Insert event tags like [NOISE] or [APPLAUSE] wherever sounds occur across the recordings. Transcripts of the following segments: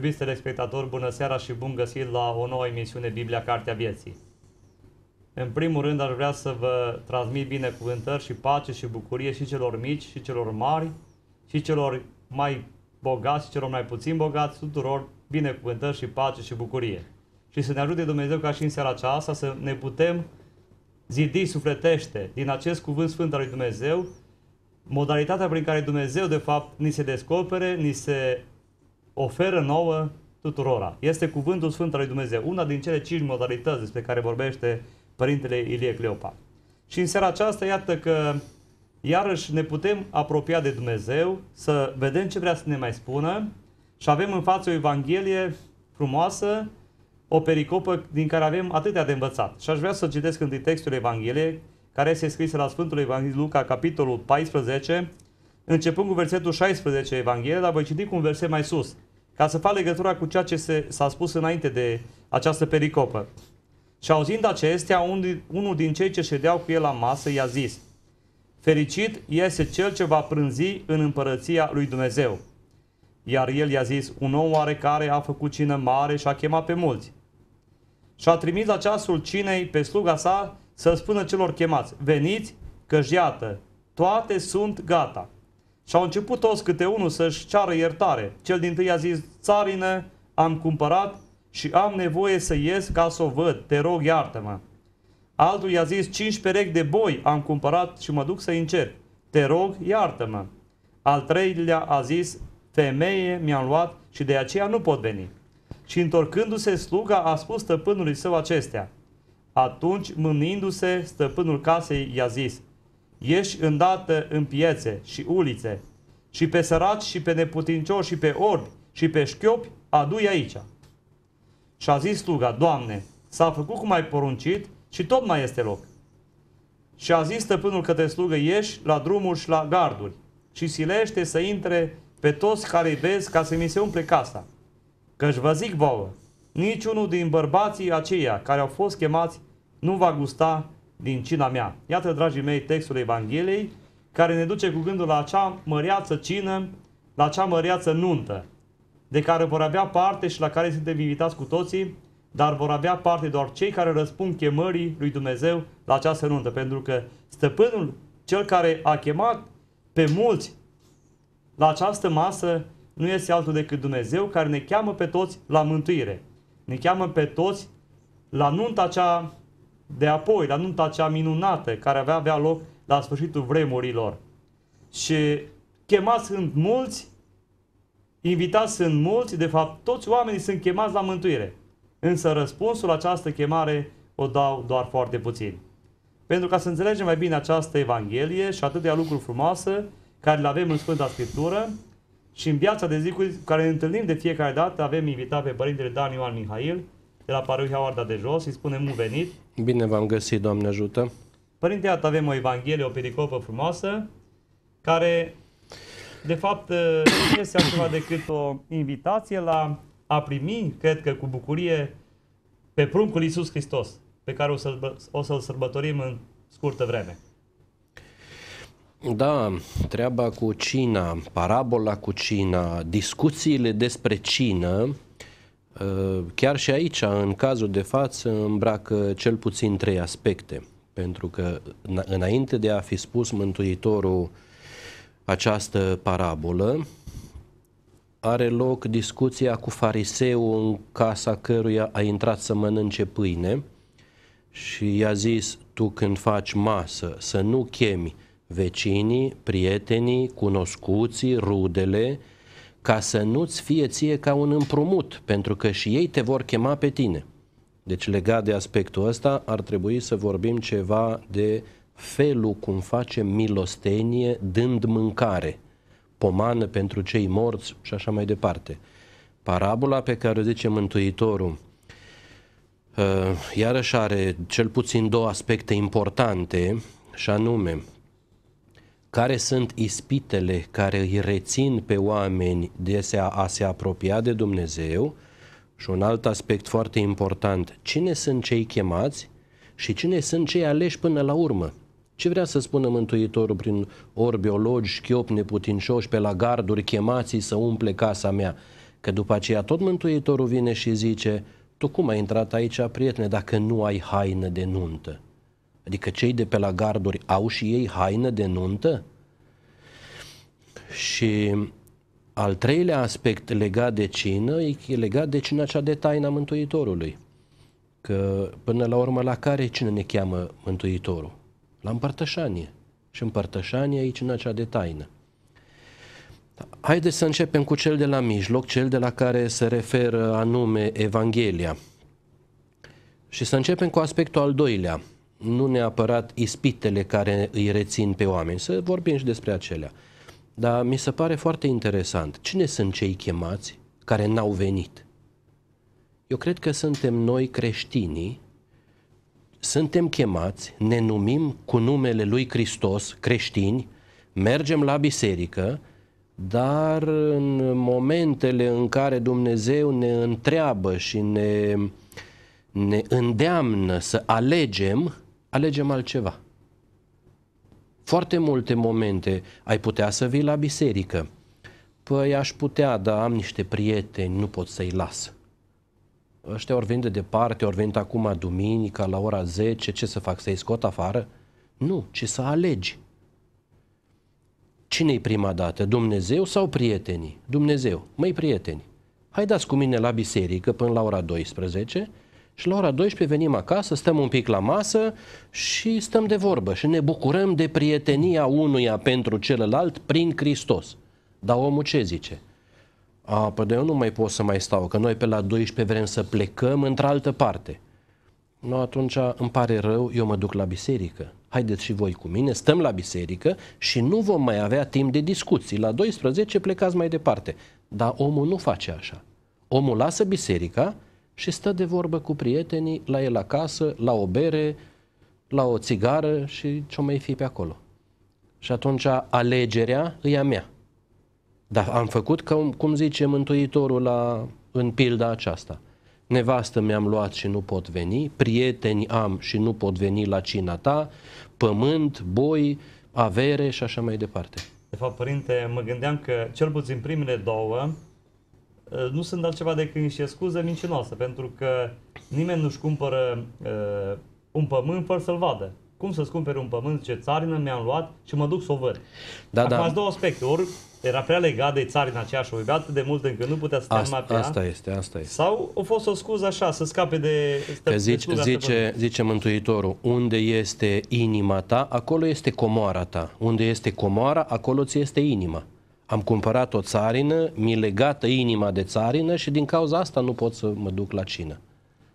Iubiți telespectatori, bună seara și bun găsit la o nouă emisiune Biblia Cartea Vieții. În primul rând aș vrea să vă transmit binecuvântări și pace și bucurie și celor mici și celor mari și celor mai bogați și celor mai puțin bogați, tuturor binecuvântări și pace și bucurie. Și să ne ajute Dumnezeu ca și în seara aceasta să ne putem zidi sufletește din acest cuvânt sfânt al lui Dumnezeu modalitatea prin care Dumnezeu, de fapt, ni se descopere, ni se oferă nouă tuturora. Este cuvântul Sfânt al lui Dumnezeu, una din cele cinci modalități despre care vorbește Părintele Ilie Cleopa. Și în seara aceasta, iată că iarăși ne putem apropia de Dumnezeu, să vedem ce vrea să ne mai spună și avem în față o Evanghelie frumoasă, o pericopă din care avem atâtea de învățat. Și aș vrea să citesc întâi textul Evangheliei, care este scris la Sfântul Evanghelie Luca, capitolul 14, începând cu versetul 16 Evanghelie, dar voi citi cu un verset mai sus, ca să fac legătura cu ceea ce s-a spus înainte de această pericopă. Și auzind acestea, un, unul din cei ce ședeau cu el la masă i-a zis, Fericit este cel ce va prânzi în împărăția lui Dumnezeu. Iar el i-a zis, un om oarecare a făcut cină mare și a chemat pe mulți. Și a trimis la ceasul cinei pe sluga sa să spună celor chemați, veniți, că iată, toate sunt gata. Și au început toți câte unul să-și ceară iertare. Cel din tâi a zis, țarină am cumpărat și am nevoie să ies ca să o văd, te rog iartă-mă. Altul i-a zis, cinci perechi de boi am cumpărat și mă duc să încerc, te rog iartă-mă. Al treilea a zis, femeie mi-am luat și de aceea nu pot veni. Și întorcându-se sluga a spus stăpânului său acestea. Atunci, mânindu-se, stăpânul casei i-a zis, ieși îndată în piețe și ulițe și pe săraci și pe neputincioși și pe orbi și pe șchiopi, adu-i aici. Și a zis sluga, Doamne, s-a făcut cum ai poruncit și tot mai este loc. Și a zis stăpânul către slugă, ieși la drumuri și la garduri și silește să intre pe toți care îi vezi ca să mi se umple casa. Căci vă zic vouă, niciunul din bărbații aceia care au fost chemați nu va gusta din cina mea. Iată, dragii mei, textul Evangheliei care ne duce cu gândul la acea măreață cină, la acea măreață nuntă, de care vor avea parte și la care suntem invitați cu toții, dar vor avea parte doar cei care răspund chemării lui Dumnezeu la această nuntă, pentru că stăpânul, cel care a chemat pe mulți la această masă, nu este altul decât Dumnezeu care ne cheamă pe toți la mântuire. Ne cheamă pe toți la nunta acea de apoi la nunta cea minunată care avea avea loc la sfârșitul vremurilor. Și chemați sunt mulți, invitați sunt mulți, de fapt toți oamenii sunt chemați la mântuire. Însă răspunsul la această chemare o dau doar foarte puțin. Pentru ca să înțelegem mai bine această Evanghelie și atâtea lucruri frumoase care le avem în Sfânta Scriptură și în viața de zi cu care ne întâlnim de fiecare dată, avem invitat pe Părintele Dan Ioan Mihail de la Paruhia Oarda de Jos, îi spunem bun venit Bine v-am găsit, Doamne ajută! Părinte, iată avem o Evanghelie, o pericopă frumoasă, care de fapt nu [CLEARS THROAT] este altceva decât o invitație la a primi, cred că cu bucurie, pe pruncul Iisus Hristos, pe care o să-l, o să-l sărbătorim în scurtă vreme. Da, treaba cu cina, parabola cu cina, discuțiile despre cină Ă, chiar și aici, în cazul de față, îmbracă cel puțin trei aspecte, pentru că înainte de a fi spus Mântuitorul această parabolă, are loc discuția cu fariseul în casa căruia a intrat să mănânce pâine și i-a zis, tu când faci masă, să nu chemi vecinii, prietenii, cunoscuții, rudele, ca să nu-ți fie ție ca un împrumut, pentru că și ei te vor chema pe tine. Deci legat de aspectul ăsta ar trebui să vorbim ceva de felul cum face milostenie dând mâncare, pomană pentru cei morți și așa mai departe. Parabola pe care o zice Mântuitorul uh, iarăși are cel puțin două aspecte importante și anume care sunt ispitele care îi rețin pe oameni de a se apropia de Dumnezeu și un alt aspect foarte important, cine sunt cei chemați și cine sunt cei aleși până la urmă. Ce vrea să spună Mântuitorul prin orbiologi, biologi, neputincioși, pe la garduri, chemații să umple casa mea? Că după aceea tot Mântuitorul vine și zice, tu cum ai intrat aici, prietene, dacă nu ai haină de nuntă? Adică cei de pe la garduri au și ei haină de nuntă? Și al treilea aspect legat de cină e legat de cina cea de taina Mântuitorului. Că până la urmă la care cine ne cheamă Mântuitorul? La împărtășanie. Și împărtășanie e cina cea de taină. Haideți să începem cu cel de la mijloc, cel de la care se referă anume Evanghelia. Și să începem cu aspectul al doilea, nu neapărat ispitele care îi rețin pe oameni, să vorbim și despre acelea. Dar mi se pare foarte interesant. Cine sunt cei chemați care n-au venit? Eu cred că suntem noi creștinii, suntem chemați, ne numim cu numele lui Hristos creștini, mergem la biserică, dar în momentele în care Dumnezeu ne întreabă și ne, ne îndeamnă să alegem, alegem altceva. Foarte multe momente ai putea să vii la biserică. Păi aș putea, dar am niște prieteni, nu pot să-i las. Ăștia ori vin de departe, ori vin acum duminica la ora 10, ce să fac, să-i scot afară? Nu, ci să alegi. Cine-i prima dată, Dumnezeu sau prietenii? Dumnezeu, măi prieteni, hai dați cu mine la biserică până la ora 12, și la ora 12 venim acasă, stăm un pic la masă și stăm de vorbă și ne bucurăm de prietenia unuia pentru celălalt prin Hristos. Dar omul ce zice? A, păi eu nu mai pot să mai stau, că noi pe la 12 vrem să plecăm într-altă parte. No, atunci îmi pare rău, eu mă duc la biserică. Haideți și voi cu mine, stăm la biserică și nu vom mai avea timp de discuții. La 12 plecați mai departe. Dar omul nu face așa. Omul lasă biserica, și stă de vorbă cu prietenii, la el acasă, la o bere, la o țigară și ce mai fi pe acolo. Și atunci alegerea e a mea. Dar am făcut, cum, cum zice Mântuitorul la, în pilda aceasta. Nevastă mi-am luat și nu pot veni, prieteni am și nu pot veni la cina ta, pământ, boi, avere și așa mai departe. De fapt, părinte, mă gândeam că cel puțin primele două Eh, nu sunt altceva decât niște scuze mincinoase, pentru că nimeni nu-și cumpără uh, un pământ fără să-l vadă. Cum să-ți cumperi un pământ, ce țarină mi-am luat și mă duc să o văd. Da, Acum da. două aspecte. Ori era prea legat de țarina aceea și o iubea atât de mult încât nu putea să asta, pe Asta este, asta este. Sau a fost o scuză așa, să scape de... Că Zici, zice, zice Mântuitorul, unde este inima ta, acolo este comoara ta. Unde este comoara, acolo ți este inima am cumpărat o țarină, mi legată inima de țarină și din cauza asta nu pot să mă duc la cină.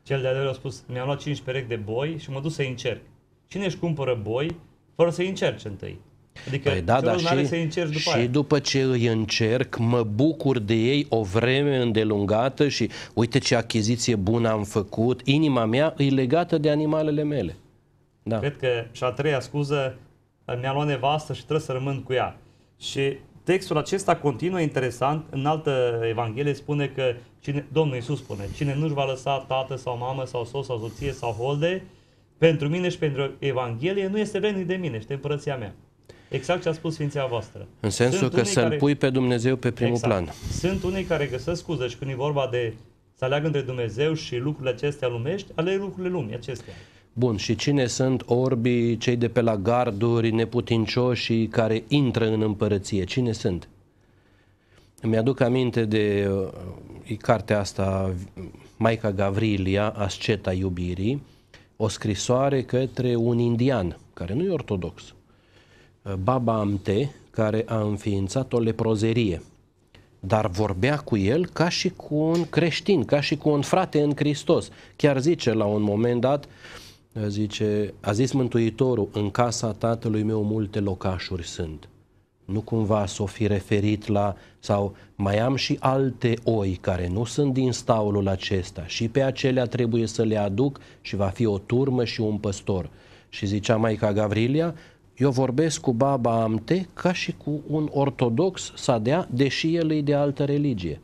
Cel de-al doilea a spus, mi-am luat 5 perechi de boi și mă duc să-i încerc. Cine își cumpără boi fără să-i încerce întâi? Adică păi da, dar și, să încerci după și aia. după ce îi încerc, mă bucur de ei o vreme îndelungată și uite ce achiziție bună am făcut, inima mea e legată de animalele mele. Da. Cred că și a treia scuză, mi-a luat nevastă și trebuie să rămân cu ea. Și Textul acesta continuă interesant. În altă Evanghelie spune că cine, Domnul Iisus spune, cine nu-și va lăsa tată sau mamă sau soț sau soție sau holde, pentru mine și pentru Evanghelie nu este venit de mine, este împărăția mea. Exact ce a spus Sfinția voastră. În sensul Sunt că să-L care... pui pe Dumnezeu pe primul exact. plan. Sunt unii care găsesc scuză și când e vorba de să aleagă între Dumnezeu și lucrurile acestea lumești, ale lucrurile lumii acestea. Bun, și cine sunt orbii, cei de pe la garduri, neputincioșii care intră în împărăție? Cine sunt? Îmi aduc aminte de uh, e cartea asta, Maica Gavrilia, Asceta iubirii, o scrisoare către un indian, care nu e ortodox, uh, Baba Amte, care a înființat o leprozerie, dar vorbea cu el ca și cu un creștin, ca și cu un frate în Hristos. Chiar zice la un moment dat, uh, zice, a zis Mântuitorul, în casa tatălui meu multe locașuri sunt. Nu cumva s-o fi referit la, sau mai am și alte oi care nu sunt din staulul acesta și pe acelea trebuie să le aduc și va fi o turmă și un păstor. Și zicea Maica Gavrilia, eu vorbesc cu baba Amte ca și cu un ortodox să dea deși el e de altă religie.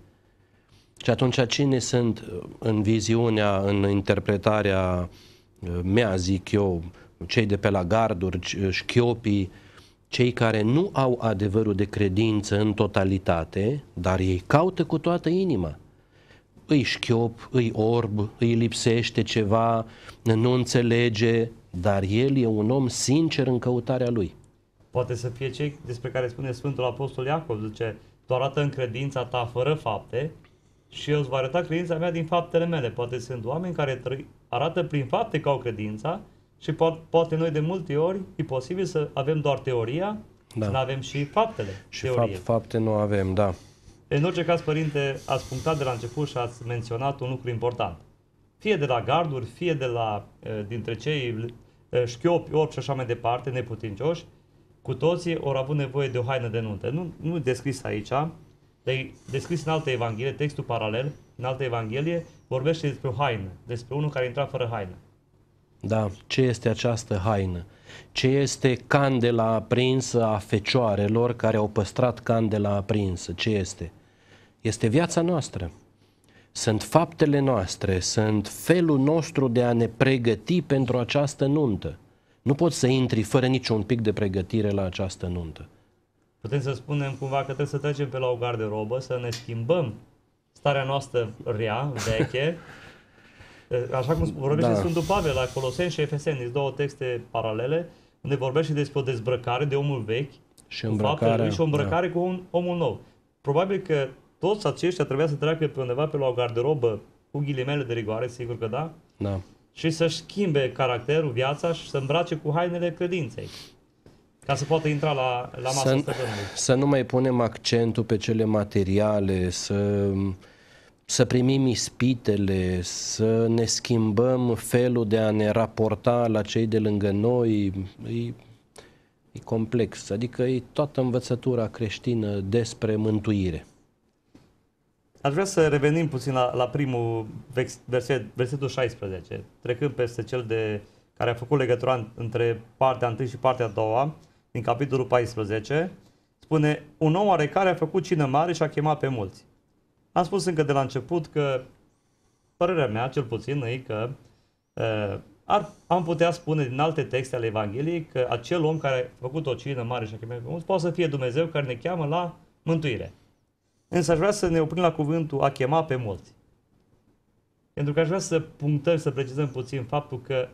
Și atunci cine sunt uh, în viziunea, în interpretarea uh, Eh, mea, zic eu, cei de pe la garduri, eh, șchiopii, cei care nu au adevărul de credință în totalitate, dar ei caută cu toată inima. Îi șchiop, îi orb, îi lipsește ceva, nu înțelege, dar el e un om sincer în căutarea lui. Poate să fie cei despre care spune Sfântul Apostol Iacov, zice, tu arată în credința ta fără fapte și eu îți va arăta credința mea din faptele mele. Poate sunt oameni care arată prin fapte că au credința și po- poate noi de multe ori e posibil să avem doar teoria da. să nu avem și faptele. Și teorie. Fapt, fapte nu avem, da. În orice caz, părinte, ați punctat de la început și ați menționat un lucru important. Fie de la garduri, fie de la dintre cei șchiopi, orice așa mai departe, neputincioși, cu toții ori avut nevoie de o haină de nuntă. Nu, nu descris aici, de descris în altă evanghelie, textul paralel, în altă evanghelie, vorbește despre o haină, despre unul care intra fără haină. Da, ce este această haină? Ce este candela aprinsă a fecioarelor care au păstrat candela aprinsă? Ce este? Este viața noastră. Sunt faptele noastre, sunt felul nostru de a ne pregăti pentru această nuntă. Nu poți să intri fără niciun pic de pregătire la această nuntă. Putem să spunem cumva că trebuie să trecem pe la o garderobă, să ne schimbăm starea noastră rea, veche, [LAUGHS] așa cum vorbește da. Sfântul Pavel la Coloseni și Efeseni, două texte paralele, unde vorbește despre o dezbrăcare de omul vechi și, îmbrăcare, lui și o îmbrăcare da. cu un, omul nou. Probabil că toți aceștia trebuia să treacă pe undeva pe la o garderobă cu ghilimele de rigoare, sigur că da, da. și să-și schimbe caracterul, viața și să îmbrace cu hainele credinței ca să poată intra la, la masă. să, să nu mai punem accentul pe cele materiale, să, să primim ispitele, să ne schimbăm felul de a ne raporta la cei de lângă noi, e, e complex. Adică e toată învățătura creștină despre mântuire. Aș vrea să revenim puțin la, la primul verset, versetul 16, trecând peste cel de care a făcut legătura între partea întâi și partea a doua, din capitolul 14, spune, un om oarecare a făcut cine mare și a chemat pe mulți. Am spus încă de la început că părerea mea, cel puțin, e că uh, ar, am putea spune din alte texte ale Evangheliei că acel om care a făcut o cină mare și a chemat pe mulți poate să fie Dumnezeu care ne cheamă la mântuire. Însă aș vrea să ne oprim la cuvântul a chema pe mulți. Pentru că aș vrea să punctăm, să precizăm puțin faptul că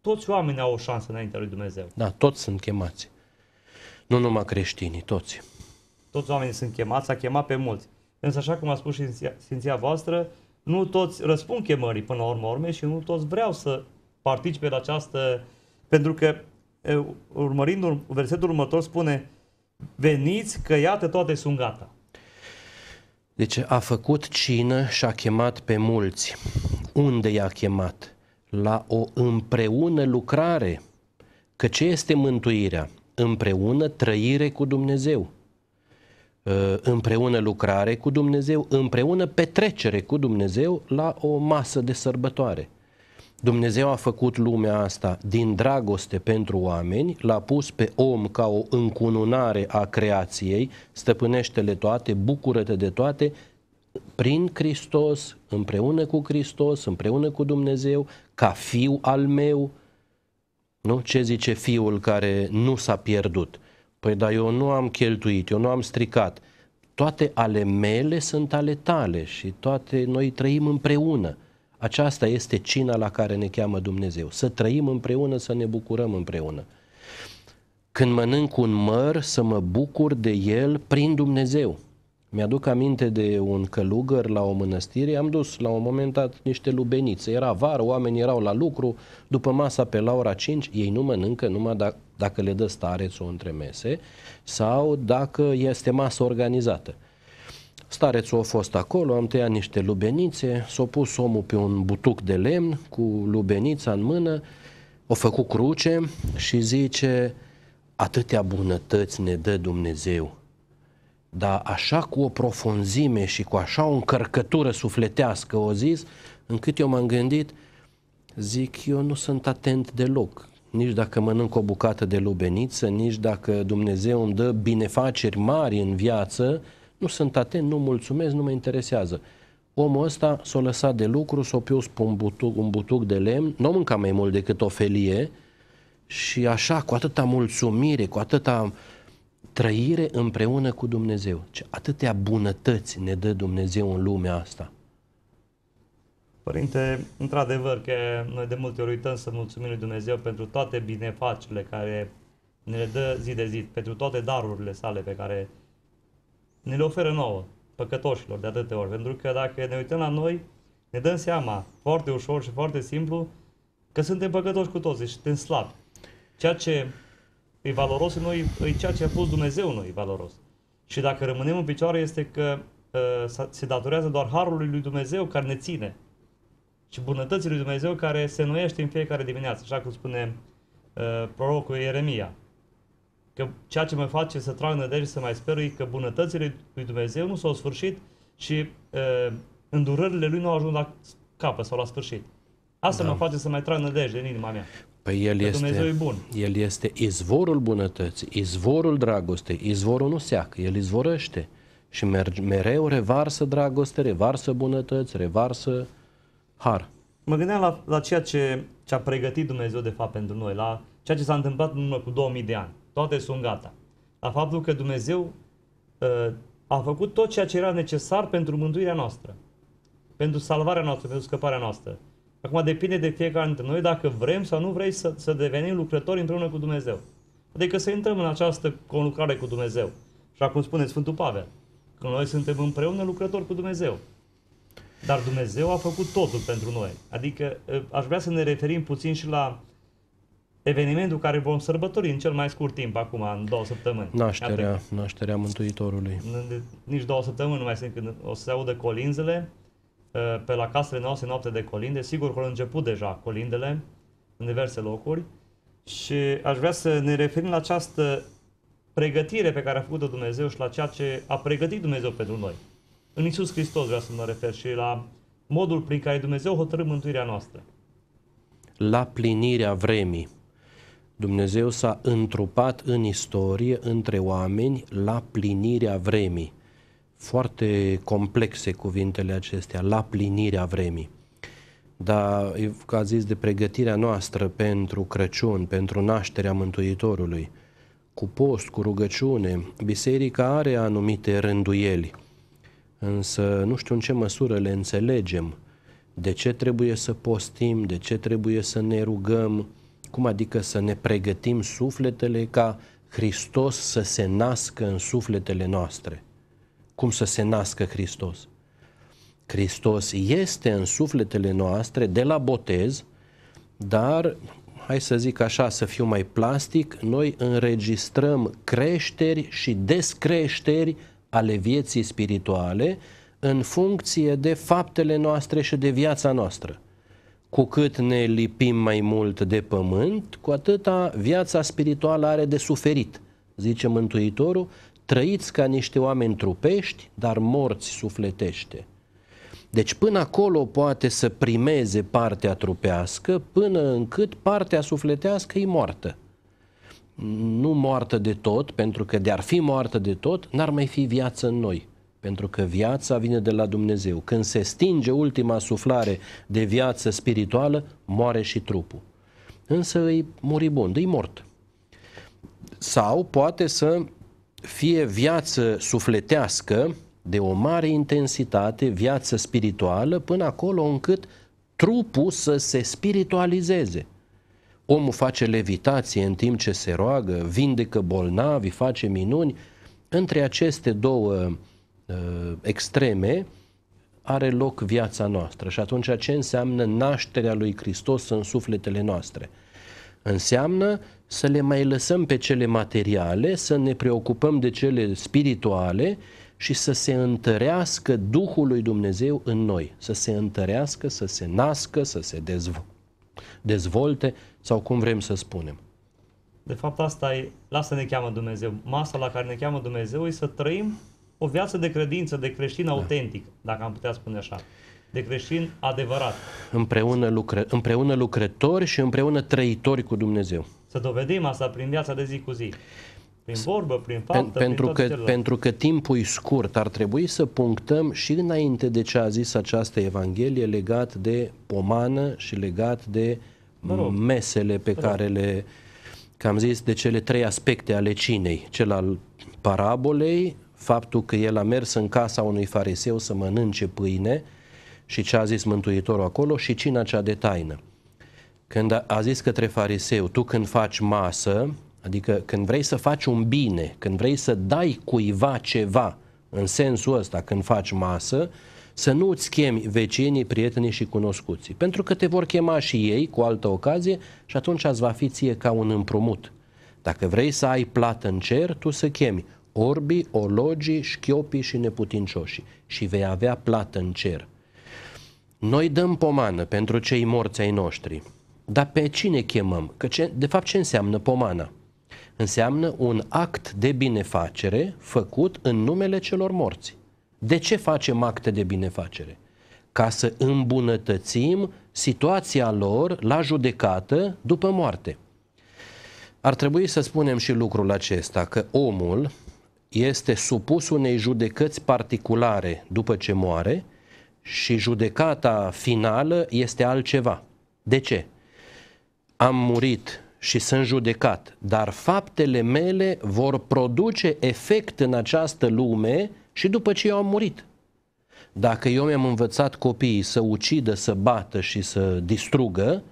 toți oamenii au o șansă înaintea lui Dumnezeu. Da, toți sunt chemați. Nu numai creștinii, toți. Toți oamenii sunt chemați, a chemat pe mulți. Însă, așa cum a spus și Sfinția voastră, nu toți răspund chemării până la urmă urme și nu toți vreau să participe la această... Pentru că, urmărind versetul următor, spune Veniți că iată toate sunt gata. Deci a făcut cină și a chemat pe mulți. Unde i-a chemat? La o împreună lucrare. Că ce este mântuirea? împreună trăire cu Dumnezeu, uh, împreună lucrare cu Dumnezeu, împreună petrecere cu Dumnezeu la o masă de sărbătoare. Dumnezeu a făcut lumea asta din dragoste pentru oameni, l-a pus pe om ca o încununare a creației, stăpânește-le toate, bucură-te de toate, prin Hristos, împreună cu Hristos, împreună cu Dumnezeu, ca fiu al meu, nu? Ce zice fiul care nu s-a pierdut? Păi dar eu nu am cheltuit, eu nu am stricat. Toate ale mele sunt ale tale și toate noi trăim împreună. Aceasta este cina la care ne cheamă Dumnezeu. Să trăim împreună, să ne bucurăm împreună. Când mănânc un măr, să mă bucur de el prin Dumnezeu. Mi-aduc aminte de un călugăr la o mănăstire, am dus la un moment dat niște lubenițe. Era vară, oamenii erau la lucru, după masa pe la ora 5, ei nu mănâncă numai dacă, dacă le dă starețul între mese sau dacă este masă organizată. Starețul a fost acolo, am tăiat niște lubenițe, s-a pus omul pe un butuc de lemn cu lubenița în mână, o făcut cruce și zice, atâtea bunătăți ne dă Dumnezeu, dar așa cu o profunzime și cu așa o încărcătură sufletească o zis, încât eu m-am gândit, zic, eu nu sunt atent deloc. Nici dacă mănânc o bucată de lubeniță, nici dacă Dumnezeu îmi dă binefaceri mari în viață, nu sunt atent, nu mulțumesc, nu mă interesează. Omul ăsta s-a lăsat de lucru, s-a pus pe un butuc, un butuc de lemn, nu mânca mai mult decât o felie și așa, cu atâta mulțumire, cu atâta trăire împreună cu Dumnezeu. Ce atâtea bunătăți ne dă Dumnezeu în lumea asta. Părinte, într-adevăr că noi de multe ori uităm să mulțumim lui Dumnezeu pentru toate binefacerile care ne le dă zi de zi, pentru toate darurile sale pe care ne le oferă nouă, păcătoșilor, de atâtea ori. Pentru că dacă ne uităm la noi, ne dăm seama foarte ușor și foarte simplu că suntem păcătoși cu toți și suntem slabi. Ceea ce e valoros în noi, e ceea ce a pus Dumnezeu în noi valoros. Și dacă rămânem în picioare este că uh, se datorează doar harului lui Dumnezeu care ne ține și bunătății lui Dumnezeu care se noiește în fiecare dimineață, așa cum spune uh, prorocul Ieremia. Că ceea ce mă face să trag nădejde să mai sper e că bunătățile lui Dumnezeu nu s-au sfârșit și uh, îndurările lui nu au ajuns la capăt sau la sfârșit. Asta da. mă face să mai trag nădejde în inima mea. Păi el că este, Dumnezeu e bun. El este izvorul bunătății, izvorul dragostei. Izvorul nu seacă, el izvorăște. Și merge mereu revarsă dragoste, revarsă bunătăți, revarsă har. Mă gândeam la, la ceea ce, ce a pregătit Dumnezeu de fapt pentru noi, la ceea ce s-a întâmplat în urmă cu 2000 de ani. Toate sunt gata. La faptul că Dumnezeu uh, a făcut tot ceea ce era necesar pentru mântuirea noastră, pentru salvarea noastră, pentru scăparea noastră. Acum depinde de fiecare dintre noi dacă vrem sau nu vrei să, să devenim lucrători împreună cu Dumnezeu. Adică să intrăm în această conlucrare cu Dumnezeu. Și acum spune Sfântul Pavel, că noi suntem împreună lucrători cu Dumnezeu. Dar Dumnezeu a făcut totul pentru noi. Adică ă, aș vrea să ne referim puțin și la evenimentul care vom sărbători în cel mai scurt timp acum, în două săptămâni. Nașterea, nașterea Mântuitorului. Nici două săptămâni nu mai sunt când o să se audă colinzele, Ă, pe la casele noastre noapte de colinde. Sigur că au început deja colindele în diverse locuri și aș vrea să ne referim la această pregătire pe care a făcut-o Dumnezeu și la ceea ce a pregătit Dumnezeu pentru noi. În Isus Hristos vreau să mă refer și la modul prin care Dumnezeu hotărâ mântuirea noastră. La plinirea vremii. Dumnezeu s-a întrupat în istorie între oameni la plinirea vremii foarte complexe cuvintele acestea, la plinirea vremii. Dar, ca a zis, de pregătirea noastră pentru Crăciun, pentru nașterea Mântuitorului, cu post, cu rugăciune, biserica are anumite rânduieli, însă nu știu în ce măsură le înțelegem, de ce trebuie să postim, de ce trebuie să ne rugăm, cum adică să ne pregătim sufletele ca Hristos să se nască în sufletele noastre cum să se nască Hristos. Hristos este în sufletele noastre de la botez, dar, hai să zic așa, să fiu mai plastic, noi înregistrăm creșteri și descreșteri ale vieții spirituale în funcție de faptele noastre și de viața noastră. Cu cât ne lipim mai mult de pământ, cu atâta viața spirituală are de suferit, zice Mântuitorul, trăiți ca niște oameni trupești, dar morți sufletește. Deci până acolo poate să primeze partea trupească, până încât partea sufletească e moartă. Nu moartă de tot, pentru că de-ar fi moartă de tot, n-ar mai fi viață în noi. Pentru că viața vine de la Dumnezeu. Când se stinge ultima suflare de viață spirituală, moare și trupul. Însă îi moribund, îi mort. Sau poate să fie viață sufletească de o mare intensitate, viață spirituală, până acolo încât trupul să se spiritualizeze. Omul face levitație în timp ce se roagă, vindecă bolnavi, face minuni. Între aceste două uh, extreme are loc viața noastră și atunci ce înseamnă nașterea lui Hristos în sufletele noastre – Înseamnă să le mai lăsăm pe cele materiale, să ne preocupăm de cele spirituale și să se întărească Duhul lui Dumnezeu în noi, să se întărească, să se nască, să se dezvo- dezvolte sau cum vrem să spunem. De fapt asta e, lasă ne cheamă Dumnezeu. Masa la care ne cheamă Dumnezeu e să trăim o viață de credință, de creștin da. autentic, dacă am putea spune așa de creștin adevărat. Împreună, lucră, împreună lucrători și împreună trăitori cu Dumnezeu. Să dovedim asta prin viața de zi cu zi. Prin vorbă, prin faptă, Pen- pentru, că, pentru că timpul e scurt, ar trebui să punctăm și înainte de ce a zis această Evanghelie legat de pomană și legat de mesele pe care le, că am zis, de cele trei aspecte ale cinei. Cel al parabolei, faptul că el a mers în casa unui fariseu să mănânce pâine, și ce a zis Mântuitorul acolo și cina cea de taină. Când a zis către fariseu, tu când faci masă, adică când vrei să faci un bine, când vrei să dai cuiva ceva, în sensul ăsta, când faci masă, să nu îți chemi vecinii, prietenii și cunoscuții, pentru că te vor chema și ei cu altă ocazie și atunci îți va fi ție ca un împrumut. Dacă vrei să ai plată în cer, tu să chemi orbi, ologii, șchiopii și neputincioșii și vei avea plată în cer. Noi dăm pomană pentru cei morți ai noștri. Dar pe cine chemăm? Că ce, de fapt ce înseamnă pomana? Înseamnă un act de binefacere făcut în numele celor morți. De ce facem acte de binefacere? Ca să îmbunătățim situația lor la judecată după moarte. Ar trebui să spunem și lucrul acesta, că omul este supus unei judecăți particulare după ce moare, și judecata finală este altceva. De ce? Am murit și sunt judecat, dar faptele mele vor produce efect în această lume și după ce eu am murit. Dacă eu mi-am învățat copiii să ucidă, să bată și să distrugă,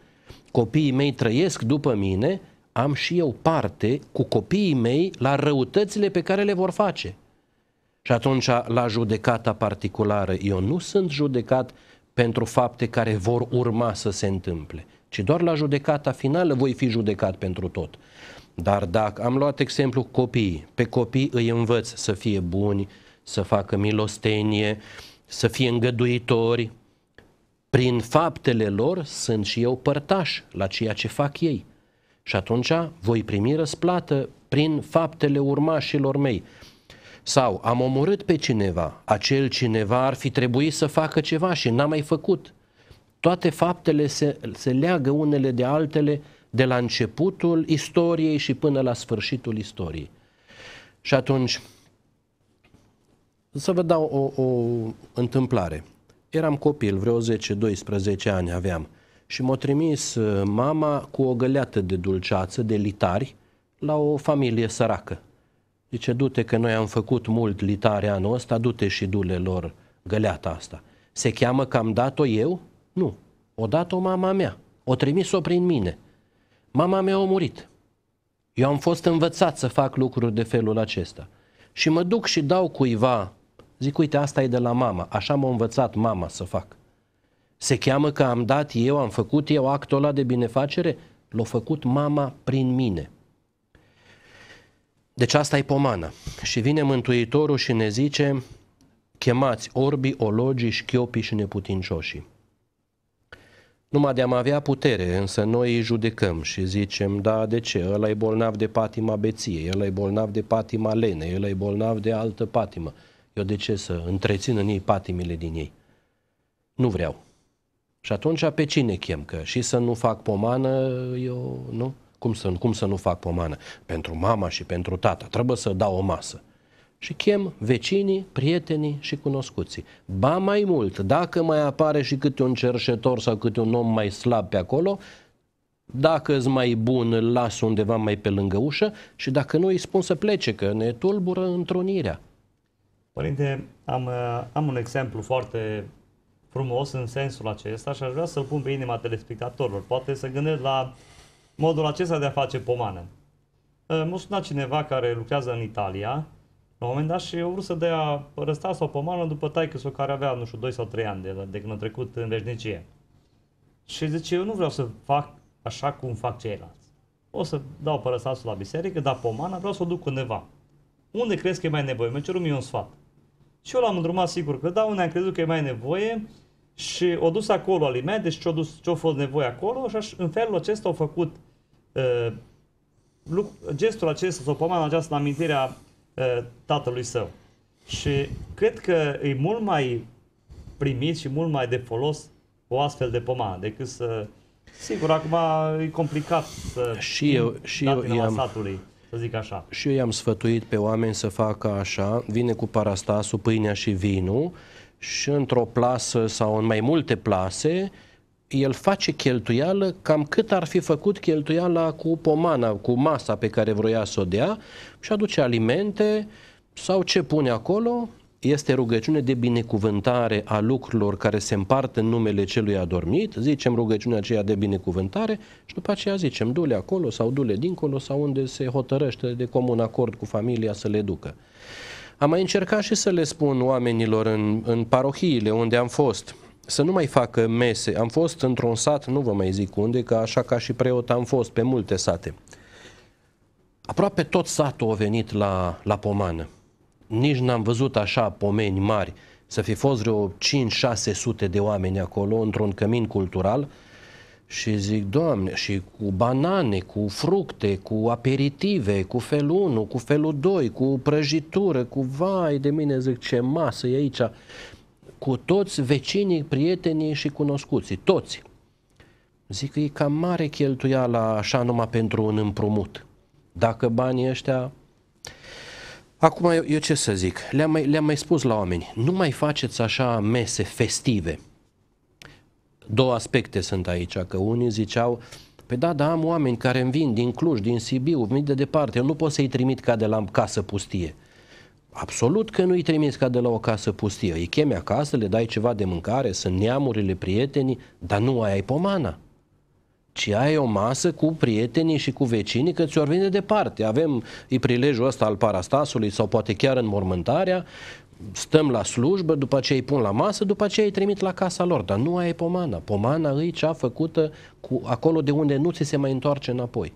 copiii mei trăiesc după mine, am și eu parte cu copiii mei la răutățile pe care le vor face. Și atunci, la judecata particulară, eu nu sunt judecat pentru fapte care vor urma să se întâmple, ci doar la judecata finală voi fi judecat pentru tot. Dar dacă am luat exemplu copiii, pe copii îi învăț să fie buni, să facă milostenie, să fie îngăduitori, prin faptele lor sunt și eu părtaș la ceea ce fac ei. Și atunci voi primi răsplată prin faptele urmașilor mei. Sau am omorât pe cineva, acel cineva ar fi trebuit să facă ceva și n-a mai făcut. Toate faptele se, se leagă unele de altele de la începutul istoriei și până la sfârșitul istoriei. Și atunci, să vă dau o, o întâmplare. Eram copil, vreo 10-12 ani aveam, și m-a trimis uh, mama cu o găleată de dulceață, de litari, la o familie săracă. Zice, du-te că noi am făcut mult litare anul ăsta, du-te și dule lor găleata asta. Se cheamă că am dat-o eu? Nu. O dat-o mama mea. O trimis-o prin mine. Mama mea a murit. Eu am fost învățat să fac lucruri de felul acesta. Și mă duc și dau cuiva, zic, uite, asta e de la mama, așa m-a învățat mama să fac. Se cheamă că am dat eu, am făcut eu actul ăla de binefacere? L-a făcut mama prin mine. Deci asta e pomana. Și vine Mântuitorul și ne zice, chemați orbi, ologii, șchiopii și neputincioșii. Numai de a avea putere, însă noi îi judecăm și zicem, da, de ce? Ăla e bolnav de patima beției, ăla e bolnav de patima lenei, ăla e bolnav de altă patimă. Eu de ce să întrețin în ei patimile din ei? Nu vreau. Și atunci pe cine chem? Că și să nu fac pomană, eu nu? Cum să, cum să nu fac pomană? Pentru mama și pentru tata. Trebuie să dau o masă. Și chem vecinii, prietenii și cunoscuții. Ba mai mult, dacă mai apare și câte un cerșetor sau câte un om mai slab pe acolo, dacă îți mai bun, îl las undeva mai pe lângă ușă și dacă nu, îi spun să plece, că ne tulbură întrunirea. Părinte, am, uh, am un exemplu foarte frumos în sensul acesta și aș vrea să-l pun pe inima telespectatorilor. Poate să gândesc la modul acesta de a face pomană. Ă, mă suna cineva care lucrează în Italia, la un moment dat, și eu vrut să dea răsta sau pomană după taică sau care avea, nu știu, 2 sau 3 ani de, de când a trecut în veșnicie. Și zice, eu nu vreau să fac așa cum fac ceilalți. O să dau părăsasul la biserică, dar pomana vreau să o duc undeva. Unde crezi că e mai nevoie? Mi-a cerut mie un sfat. Și eu l-am îndrumat sigur că da, unde am crezut că e mai nevoie și o dus acolo alimente și ce o dus ce fost nevoie acolo și în felul acesta au făcut Uh, gestul acesta sau pomana aceasta în amintirea uh, tatălui său. Și cred că e mult mai primit și mult mai de folos o astfel de pomană decât să... Sigur, acum e complicat să... Și eu, și eu i-am... Satului să zic așa. Și eu i-am sfătuit pe oameni să facă așa, vine cu parastasul, pâinea și vinul și într-o plasă sau în mai multe plase el face cheltuială cam cât ar fi făcut cheltuiala cu pomana, cu masa pe care vroia să o dea și aduce alimente sau ce pune acolo, este rugăciune de binecuvântare a lucrurilor care se împart în numele celui adormit, zicem rugăciunea aceea de binecuvântare și după aceea zicem dule acolo sau dule dincolo sau unde se hotărăște de comun acord cu familia să le ducă. Am mai încercat și să le spun oamenilor în, în parohiile unde am fost, să nu mai facă mese. Am fost într-un sat, nu vă mai zic unde, că așa ca și preot am fost pe multe sate. Aproape tot satul a venit la, la pomană. Nici n-am văzut așa pomeni mari, să fi fost vreo 5-600 de oameni acolo, într-un cămin cultural, și zic, Doamne, și cu banane, cu fructe, cu aperitive, cu felul 1, cu felul 2, cu prăjitură, cu vai de mine, zic, ce masă e aici cu toți vecinii, prietenii și cunoscuții, toți. Zic că e cam mare la așa numai pentru un împrumut. Dacă banii ăștia... Acum eu, eu ce să zic, le-am mai, le-am mai spus la oameni, nu mai faceți așa mese festive. Două aspecte sunt aici, că unii ziceau, Păi da, dar am oameni care îmi vin din Cluj, din Sibiu, vin de departe, eu nu pot să-i trimit ca de la casă pustie. Absolut că nu-i trimiți ca de la o casă pustie. Îi chemi acasă, le dai ceva de mâncare, sunt neamurile, prietenii, dar nu ai pomana. Ci ai o masă cu prietenii și cu vecinii, că ți-o vine de departe. Avem e prilejul ăsta al parastasului sau poate chiar în mormântarea, stăm la slujbă, după ce îi pun la masă, după ce îi trimit la casa lor. Dar nu ai pomana. Pomana îi cea făcută cu acolo de unde nu ți se mai întoarce înapoi.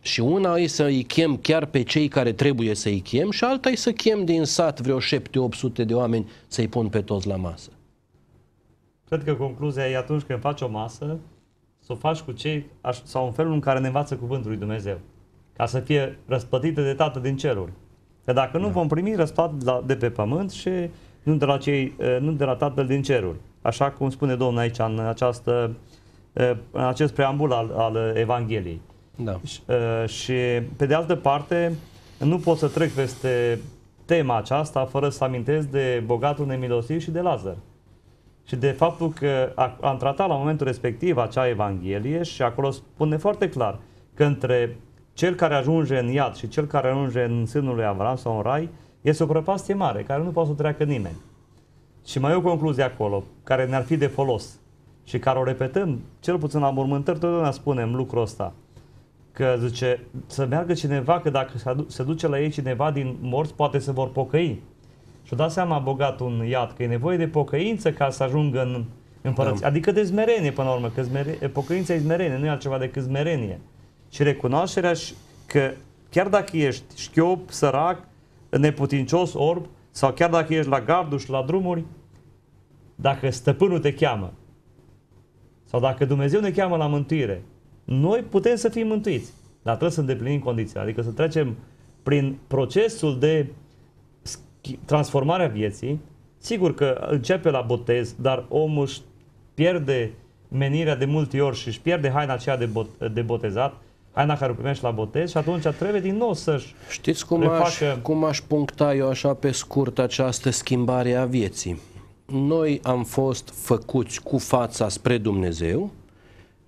Și una e să îi chem chiar pe cei care trebuie să-i chem și alta e să chem din sat vreo 7-800 de oameni să-i pun pe toți la masă. Cred că concluzia e atunci când faci o masă, să o faci cu cei, sau în felul în care ne învață Cuvântul lui Dumnezeu, ca să fie răspătită de Tatăl din ceruri. Că dacă nu da. vom primi răspat de pe pământ și nu de, la cei, nu de la Tatăl din ceruri. Așa cum spune Domnul aici în, această, în acest preambul al, al Evangheliei. Da. Și, uh, și, pe de altă parte, nu pot să trec peste tema aceasta fără să amintesc de bogatul nemilostiv și de Lazar. Și de faptul că am tratat la momentul respectiv acea Evanghelie și acolo spune foarte clar că între cel care ajunge în iad și cel care ajunge în sânul lui Avram sau în rai este o prăpastie mare, care nu poate să treacă nimeni. Și mai e o concluzie acolo, care ne-ar fi de folos și care o repetăm, cel puțin la mormântări, totdeauna spunem lucrul ăsta – că zice să meargă cineva, că dacă se duce la ei cineva din morți, poate să vor pocăi. Și-o dat seama bogat un iad că e nevoie de pocăință ca să ajungă în împărăție. Da. Adică de zmerenie până la urmă, că zmerenie, pocăința e zmerenie, nu e altceva decât zmerenie. Și recunoașterea și că chiar dacă ești șchiop, sărac, neputincios, orb, sau chiar dacă ești la gardul și la drumuri, dacă stăpânul te cheamă, sau dacă Dumnezeu ne cheamă la mântuire, noi putem să fim mântuiți, dar trebuie să îndeplinim condiția, adică să trecem prin procesul de transformare a vieții, sigur că începe la botez, dar omul își pierde menirea de multe ori și își pierde haina aceea de, bot, de botezat, haina care o primești la botez și atunci trebuie din nou să-și Știți cum, refacă... aș, cum aș puncta eu așa pe scurt această schimbare a vieții? Noi am fost făcuți cu fața spre Dumnezeu,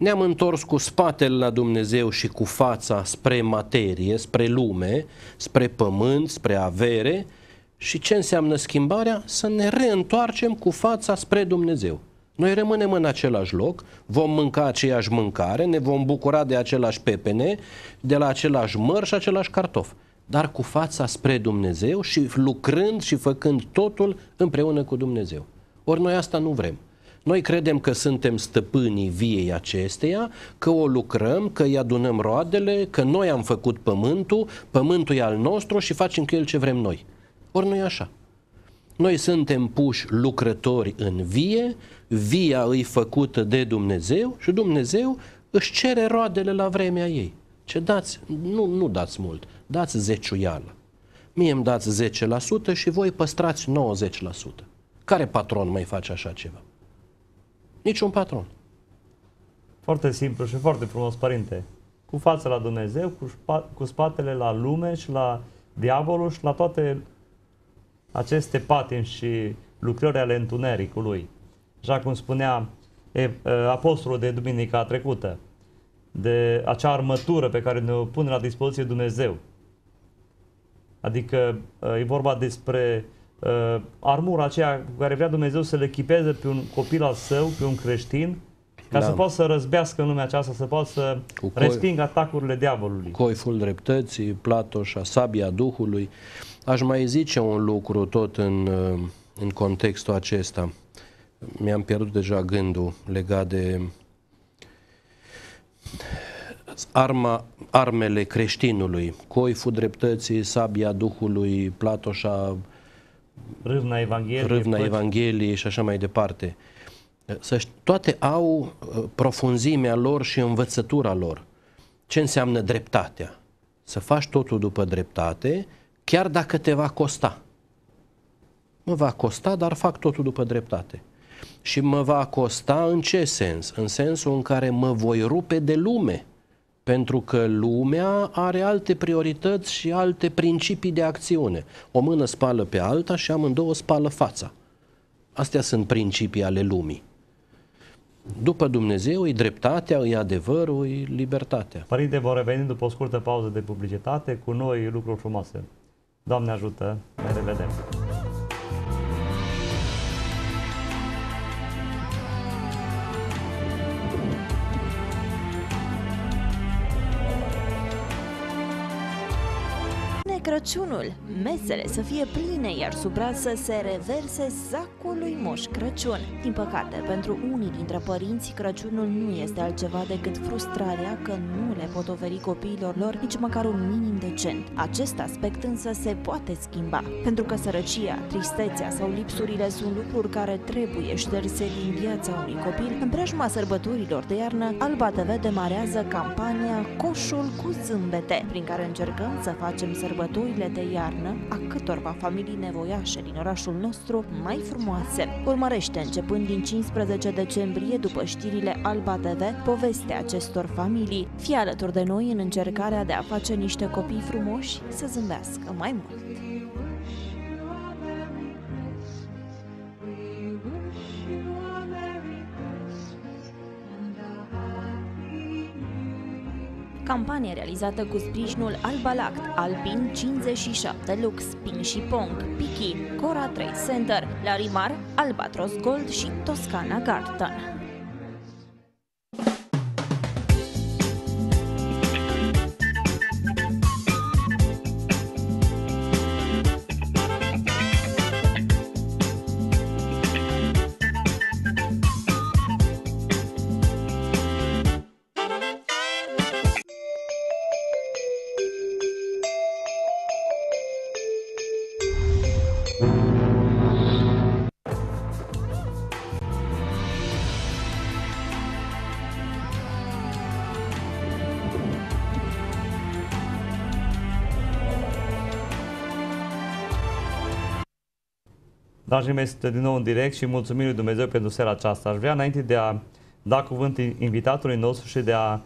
ne-am întors cu spatele la Dumnezeu și cu fața spre materie, spre lume, spre pământ, spre avere și ce înseamnă schimbarea? Să ne reîntoarcem cu fața spre Dumnezeu. Noi rămânem în același loc, vom mânca aceeași mâncare, ne vom bucura de același pepene, de la același măr și același cartof, dar cu fața spre Dumnezeu și lucrând și făcând totul împreună cu Dumnezeu. Ori noi asta nu vrem. Noi credem că suntem stăpânii viei acesteia, că o lucrăm, că îi adunăm roadele, că noi am făcut pământul, pământul e al nostru și facem cu el ce vrem noi. Ori nu e așa. Noi suntem puși lucrători în vie, via îi făcută de Dumnezeu și Dumnezeu își cere roadele la vremea ei. Ce dați? Nu, nu dați mult, dați zeciuială. Mie îmi dați 10% și voi păstrați 90%. Care patron mai face așa ceva? Niciun patron. Foarte simplu și foarte frumos, părinte. Cu fața la Dumnezeu, cu, spa, cu spatele la lume și la diavolul și la toate aceste patini și lucrări ale întunericului. Așa cum spunea e, apostolul de duminica trecută, de acea armătură pe care ne-o pune la dispoziție Dumnezeu. Adică e vorba despre uh, uh, armura aceea cu care vrea Dumnezeu să le echipeze pe un copil al său, pe un creștin, ca da. să poată să răzbească în lumea aceasta, să poată să coi, respingă atacurile diavolului. Coiful dreptății, platoșa, sabia Duhului. Aș mai zice un lucru tot în, uh, în contextul acesta. Mi-am pierdut deja gândul legat de arma, armele creștinului, coiful dreptății, sabia Duhului, platoșa Râvna Evangheliei. Râvna Evangheliei și așa mai departe. Să toate au uh, profunzimea lor și învățătura lor. Ce înseamnă dreptatea? Să faci totul după dreptate, chiar dacă te va costa. Mă va costa, dar fac totul după dreptate. Și mă va costa în ce sens? În sensul în care mă voi rupe de lume pentru că lumea are alte priorități și alte principii de acțiune. O mână spală pe alta și amândouă spală fața. Astea sunt principii ale lumii. După Dumnezeu e dreptatea, e adevărul, e libertatea. Părinte, vor reveni după o scurtă pauză de publicitate cu noi lucruri frumoase. Doamne ajută, ne revedem! Crăciunul, mesele să fie pline, iar supra să se reverse sacul lui Moș Crăciun. Din păcate, pentru unii dintre părinți, Crăciunul nu este altceva decât frustrarea că nu le pot oferi copiilor lor nici măcar un minim decent. Acest aspect însă se poate schimba, pentru că sărăcia, tristețea sau lipsurile sunt lucruri care trebuie șterse din viața unui copil. În preajma sărbătorilor de iarnă, Alba TV demarează campania Coșul cu zâmbete, prin care încercăm să facem sărbători sărbătorile de iarnă a câtorva familii nevoiașe din orașul nostru mai frumoase. Urmărește începând din 15 decembrie după știrile Alba TV povestea acestor familii. Fii alături de noi în încercarea de a face niște copii frumoși să zâmbească mai mult. campanie realizată cu sprijinul Albalact, Alpin 57 Lux, Pin și Pong, Piki, Cora 3 Center, Larimar, Albatros Gold și Toscana Garden. Dragii mei, sunt din nou în direct și mulțumim lui Dumnezeu pentru seara aceasta. Aș vrea, înainte de a da cuvânt invitatului nostru și de a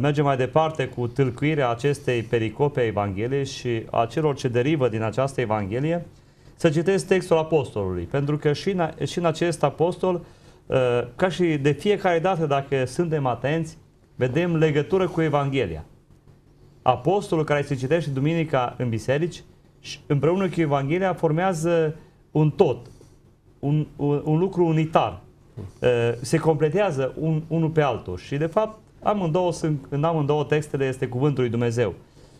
merge mai departe cu tâlcuirea acestei pericope a Evangheliei și a celor ce derivă din această Evanghelie, să citesc textul apostolului, pentru că și în, și în acest apostol, ă, ca și de fiecare dată, dacă suntem atenți, vedem legătură cu Evanghelia. Apostolul care se citește duminica în biserici, împreună cu Evanghelia, formează uh, un tot, un, un, un lucru unitar. Se completează un, unul pe altul și de fapt amândouă sunt, în amândouă textele este cuvântul lui Dumnezeu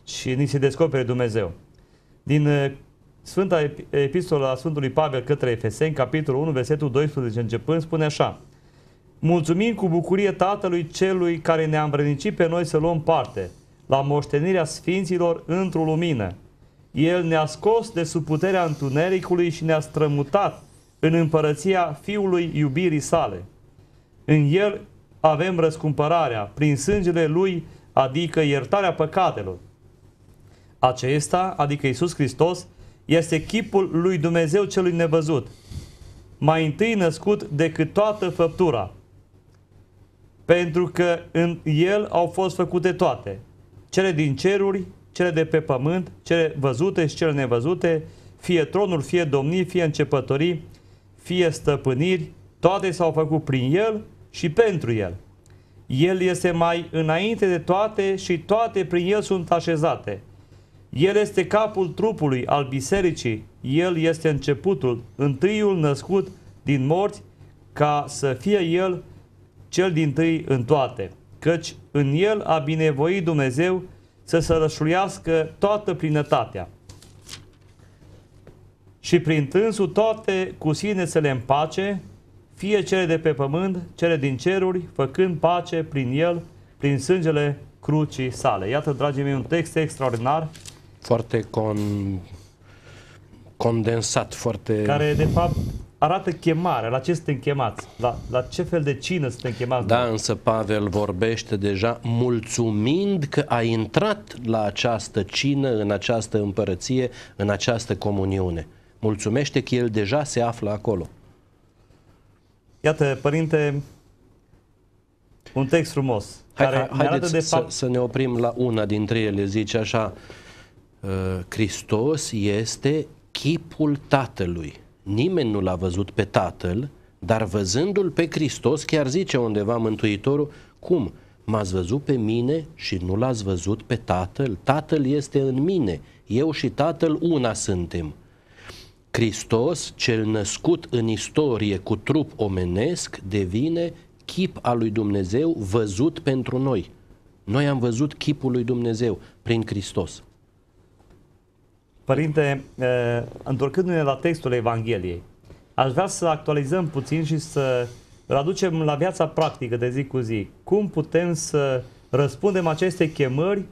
și ni se descopere Dumnezeu. Din Sfânta Epistola a Sfântului Pavel către Efeseni, capitolul 1, versetul 12 începând, spune așa Mulțumim cu bucurie Tatălui Celui care ne-a îmbrănicit pe noi să luăm parte la moștenirea Sfinților într-o lumină, el ne-a scos de sub puterea întunericului și ne-a strămutat în împărăția Fiului iubirii sale. În El avem răscumpărarea prin sângele Lui, adică iertarea păcatelor. Acesta, adică Isus Hristos, este chipul lui Dumnezeu celui nevăzut, mai întâi născut decât toată făptura, pentru că în El au fost făcute toate, cele din ceruri cele de pe pământ, cele văzute și cele nevăzute, fie tronul, fie domnii, fie începătorii, fie stăpâniri, toate s-au făcut prin El și pentru El. El este mai înainte de toate și toate prin El sunt așezate. El este capul trupului al bisericii, El este începutul, întâiul născut din morți, ca să fie El cel din tâi în toate, căci în El a binevoit Dumnezeu să sărășuiască toată plinătatea și prin tânsul toate cu sine să le împace, fie cele de pe pământ, cele din ceruri, făcând pace prin el, prin sângele crucii sale. Iată, dragii mei, un text extraordinar. Foarte con... condensat, foarte... Care, de fapt, arată chemarea, la ce suntem chemați, la, la ce fel de cină suntem chemați. Da, noi? însă Pavel vorbește deja mulțumind că a intrat la această cină, în această împărăție, în această comuniune. Mulțumește că el deja se află acolo. Iată, părinte, un text frumos. Hai, care hai, haideți de fapt... să, să ne oprim la una dintre ele, zice așa, ă, Hristos este chipul Tatălui Nimeni nu l-a văzut pe Tatăl, dar văzându-l pe Hristos, chiar zice undeva Mântuitorul, cum? M-ați văzut pe mine și nu l-ați văzut pe Tatăl? Tatăl este în mine, eu și Tatăl una suntem. Hristos, cel născut în istorie cu trup omenesc, devine chip al lui Dumnezeu văzut pentru noi. Noi am văzut chipul lui Dumnezeu prin Hristos. Părinte, întorcându-ne la textul Evangheliei, aș vrea să actualizăm puțin și să aducem la viața practică de zi cu zi. Cum putem să răspundem aceste chemări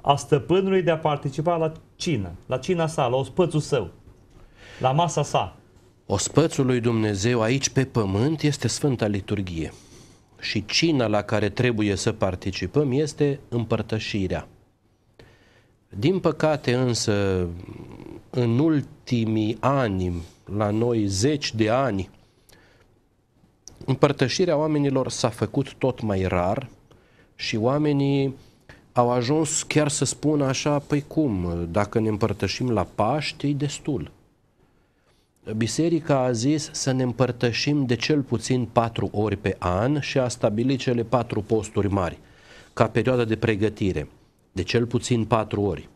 a stăpânului de a participa la cină, la cina sa, la ospățul său, la masa sa? Ospățul lui Dumnezeu aici pe pământ este Sfânta Liturghie. Și cina la care trebuie să participăm este împărtășirea din păcate însă, în ultimii ani, la noi zeci de ani, împărtășirea oamenilor s-a făcut tot mai rar și oamenii au ajuns chiar să spună așa, păi cum, dacă ne împărtășim la paște e destul. Biserica a zis să ne împărtășim de cel puțin patru ori pe an și a stabilit cele patru posturi mari ca perioadă de pregătire de cel puțin patru ori.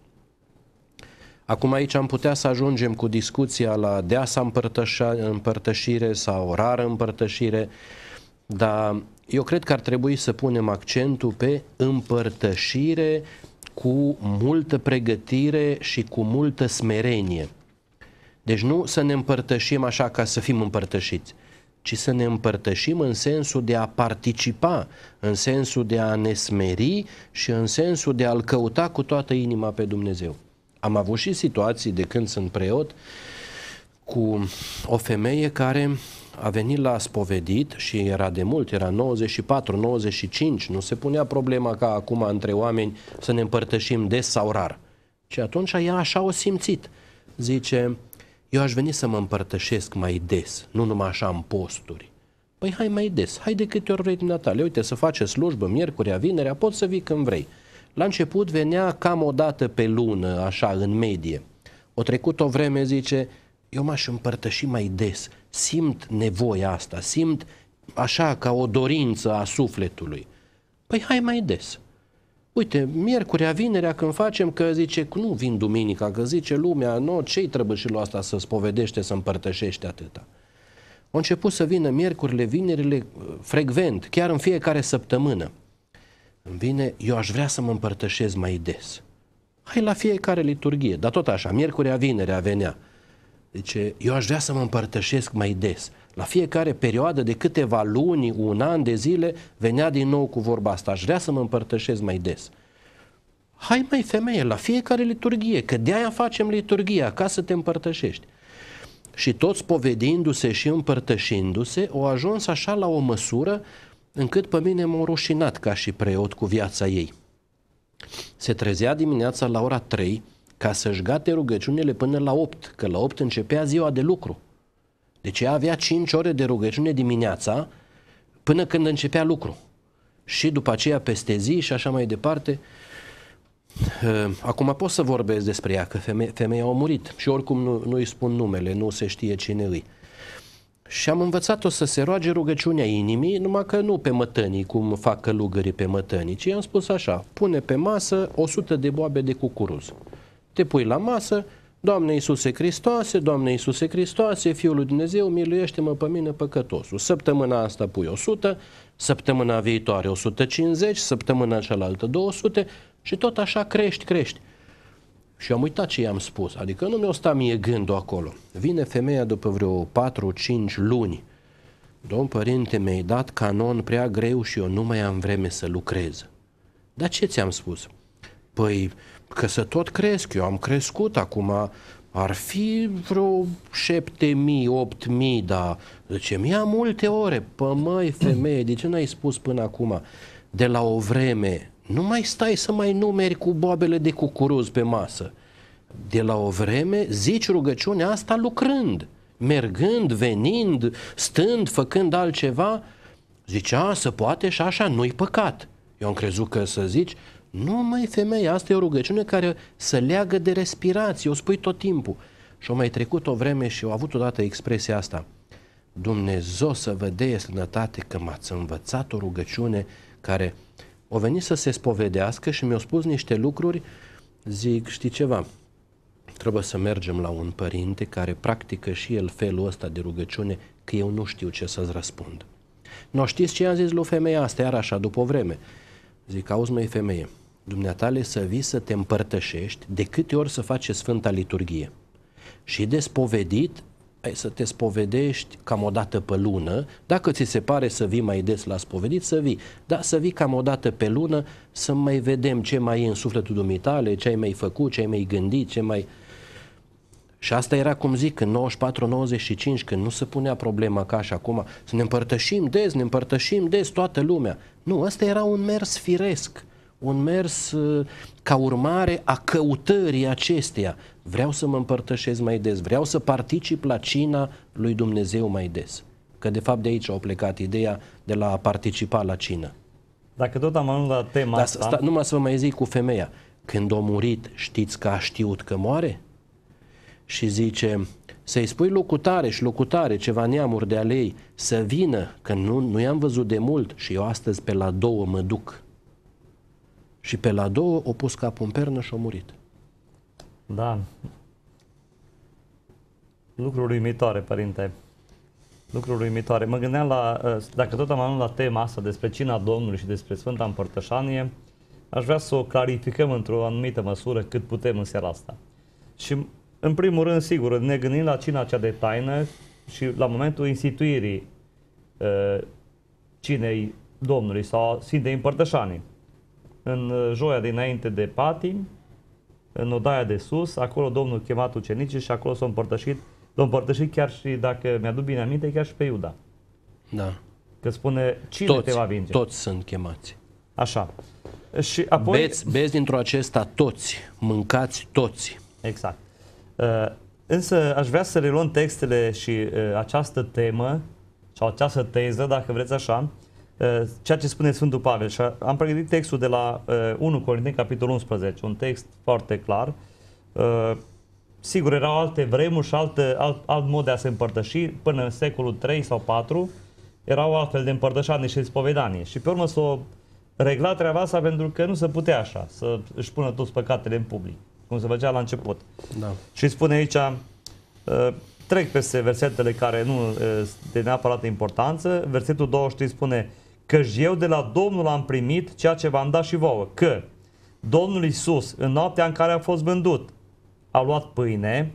Acum aici am putea să ajungem cu discuția la deasa împărtășire sau rară împărtășire, dar eu cred că ar trebui să punem accentul pe împărtășire cu multă pregătire și cu multă smerenie. Deci nu să ne împărtășim așa ca să fim împărtășiți, ci să ne împărtășim în sensul de a participa, în sensul de a ne smeri și în sensul de a-L căuta cu toată inima pe Dumnezeu. Am avut și situații de când sunt preot cu o femeie care a venit la spovedit și era de mult, era 94-95, nu se punea problema ca acum între oameni să ne împărtășim des sau rar. Și atunci ea așa o simțit. Zice, eu aș veni să mă împărtășesc mai des, nu numai așa în posturi. Păi hai mai des, hai de câte ori vrei Natale, Uite, să faci slujbă miercurea, vinerea, poți să vii când vrei. La început venea cam o dată pe lună, așa, în medie. O trecut o vreme, zice, eu m-aș împărtăși mai des, simt nevoia asta, simt așa ca o dorință a sufletului. Păi hai mai des. Uite, miercurea, vinerea când facem, că zice, nu vin duminica, că zice lumea, nu, ce-i trebuie și lui asta să spovedește, să împărtășește atâta? Au început să vină miercurile, vinerile, uh, frecvent, chiar în fiecare săptămână. Îmi vine, eu aș vrea să mă împărtășesc mai des. Hai la fiecare liturghie, dar tot așa, miercurea, vinerea venea. Zice, eu aș vrea să mă împărtășesc mai des. La fiecare perioadă de câteva luni, un an de zile, venea din nou cu vorba asta. Aș vrea să mă împărtășesc mai des. Hai mai femeie, la fiecare liturghie, că de-aia facem liturghia, ca să te împărtășești. Și toți povedindu-se și împărtășindu-se, au ajuns așa la o măsură încât pe mine m-au rușinat ca și preot cu viața ei. Se trezea dimineața la ora 3 ca să-și gate rugăciunile până la 8, că la 8 începea ziua de lucru. Deci ea avea 5 ore de rugăciune dimineața până când începea lucru. Și după aceea peste zi și așa mai departe. Eh, acum pot să vorbesc despre ea, că femeia, femeia a murit și oricum nu, nu îi spun numele, nu se știe cine îi. Și am învățat-o să se roage rugăciunea inimii, numai că nu pe mătănii, cum fac călugării pe mătănii, ci i-am spus așa, pune pe masă 100 de boabe de cucuruz. Te pui la masă, Doamne Iisuse Hristoase, Doamne Iisuse Hristoase, Fiul lui Dumnezeu, miluiește-mă pe mine păcătosul. Săptămâna asta pui 100, săptămâna viitoare 150, săptămâna cealaltă 200 și tot așa crești, crești. Și am uitat ce i-am spus, adică nu mi-o sta mie gândul acolo. Vine femeia după vreo 4-5 luni. Domn părinte, mi-ai dat canon prea greu și eu nu mai am vreme să lucrez. Dar ce ți-am spus? Păi, Că să tot cresc, eu am crescut acum, ar fi vreo șapte mii, opt mii, dar mi-am multe ore, măi, femeie, de ce n-ai spus până acum? De la o vreme, nu mai stai să mai numeri cu boabele de cucuruz pe masă. De la o vreme zici rugăciunea asta lucrând, mergând, venind, stând, făcând altceva, zicea, să poate și așa, nu-i păcat. Eu am crezut că să zici, nu, mai femeia, asta e o rugăciune care să leagă de respirație, o spui tot timpul. Și o mai trecut o vreme și au avut odată expresia asta. Dumnezeu să vă deie sănătate că m-ați învățat o rugăciune care o venit să se spovedească și mi-au spus niște lucruri, zic, știi ceva, trebuie să mergem la un părinte care practică și el felul ăsta de rugăciune, că eu nu știu ce să-ți răspund. Nu știți ce i-am zis lui femeia asta, iar așa, după o vreme. Zic, auzi măi femeie, dumneatale să vii să te împărtășești de câte ori să faci Sfânta Liturghie. Și de spovedit ai să te spovedești cam o dată pe lună, dacă ți se pare să vii mai des la spovedit, să vii, dar să vii cam o dată pe lună să mai vedem ce mai e în sufletul dumitale, ce ai mai făcut, ce ai mai gândit, ce mai... Și asta era, cum zic, în 94-95, când nu se punea problema ca și acum, să ne împărtășim des, ne împărtășim des toată lumea. Nu, ăsta era un mers firesc un mers uh, ca urmare a căutării acesteia. Vreau să mă împărtășesc mai des, vreau să particip la cina lui Dumnezeu mai des. Că de fapt de aici au plecat ideea de la a participa la cină. Dacă tot am ajuns la tema Dar, asta... Sta, numai să vă mai zic cu femeia. Când a murit, știți că a știut că moare? Și zice, să-i spui locutare și locutare, ceva neamuri de alei, să vină, că nu, nu i-am văzut de mult și eu astăzi pe la două mă duc. Și pe la două o pus capul în pernă și a murit. Da. Lucruri uimitoare, părinte. Lucruri uimitoare. Mă gândeam la, ă, dacă tot am la tema asta despre cina Domnului și despre Sfânta Împărtășanie, aș vrea să o clarificăm într-o anumită măsură cât putem în seara asta. Și în primul rând, sigur, ne gândim la cina cea de taină și la momentul instituirii uh, cinei Domnului sau Sfintei Împărtășanii în uh, joia dinainte de patim, în odaia de sus, acolo Domnul chemat ucenicii și acolo s-a împărtășit, s a împărtășit chiar și, dacă mi-aduc bine aminte, chiar și pe Iuda. Da. Că spune, cine toți, te va vinge? Toți sunt chemați. Așa. Și apoi... Beți, beți dintr-o acesta toți, mâncați toți. Exact. Uh, însă aș vrea să reluăm textele și uh, această temă, sau această teză, dacă vreți așa, Eh, ceea ce spune Sfântul Pavel și am pregătit textul de la 1 eh, Corinteni, capitolul 11, un text foarte clar. Eh, sigur, erau alte vremuri și alte, alt, alt mod de a se împărtăși până în secolul 3 sau 4 erau altfel de împărtășani și spovedanie. Și pe urmă s-o regla treaba asta pentru că nu se putea așa, să își pună toți păcatele în public, cum se făcea la început. Da. Și spune aici, trec peste versetele care nu de neapărat importanță, versetul 23 spune, și eu de la Domnul am primit ceea ce v-am dat și vouă, că Domnul Isus, în noaptea în care a fost vândut, a luat pâine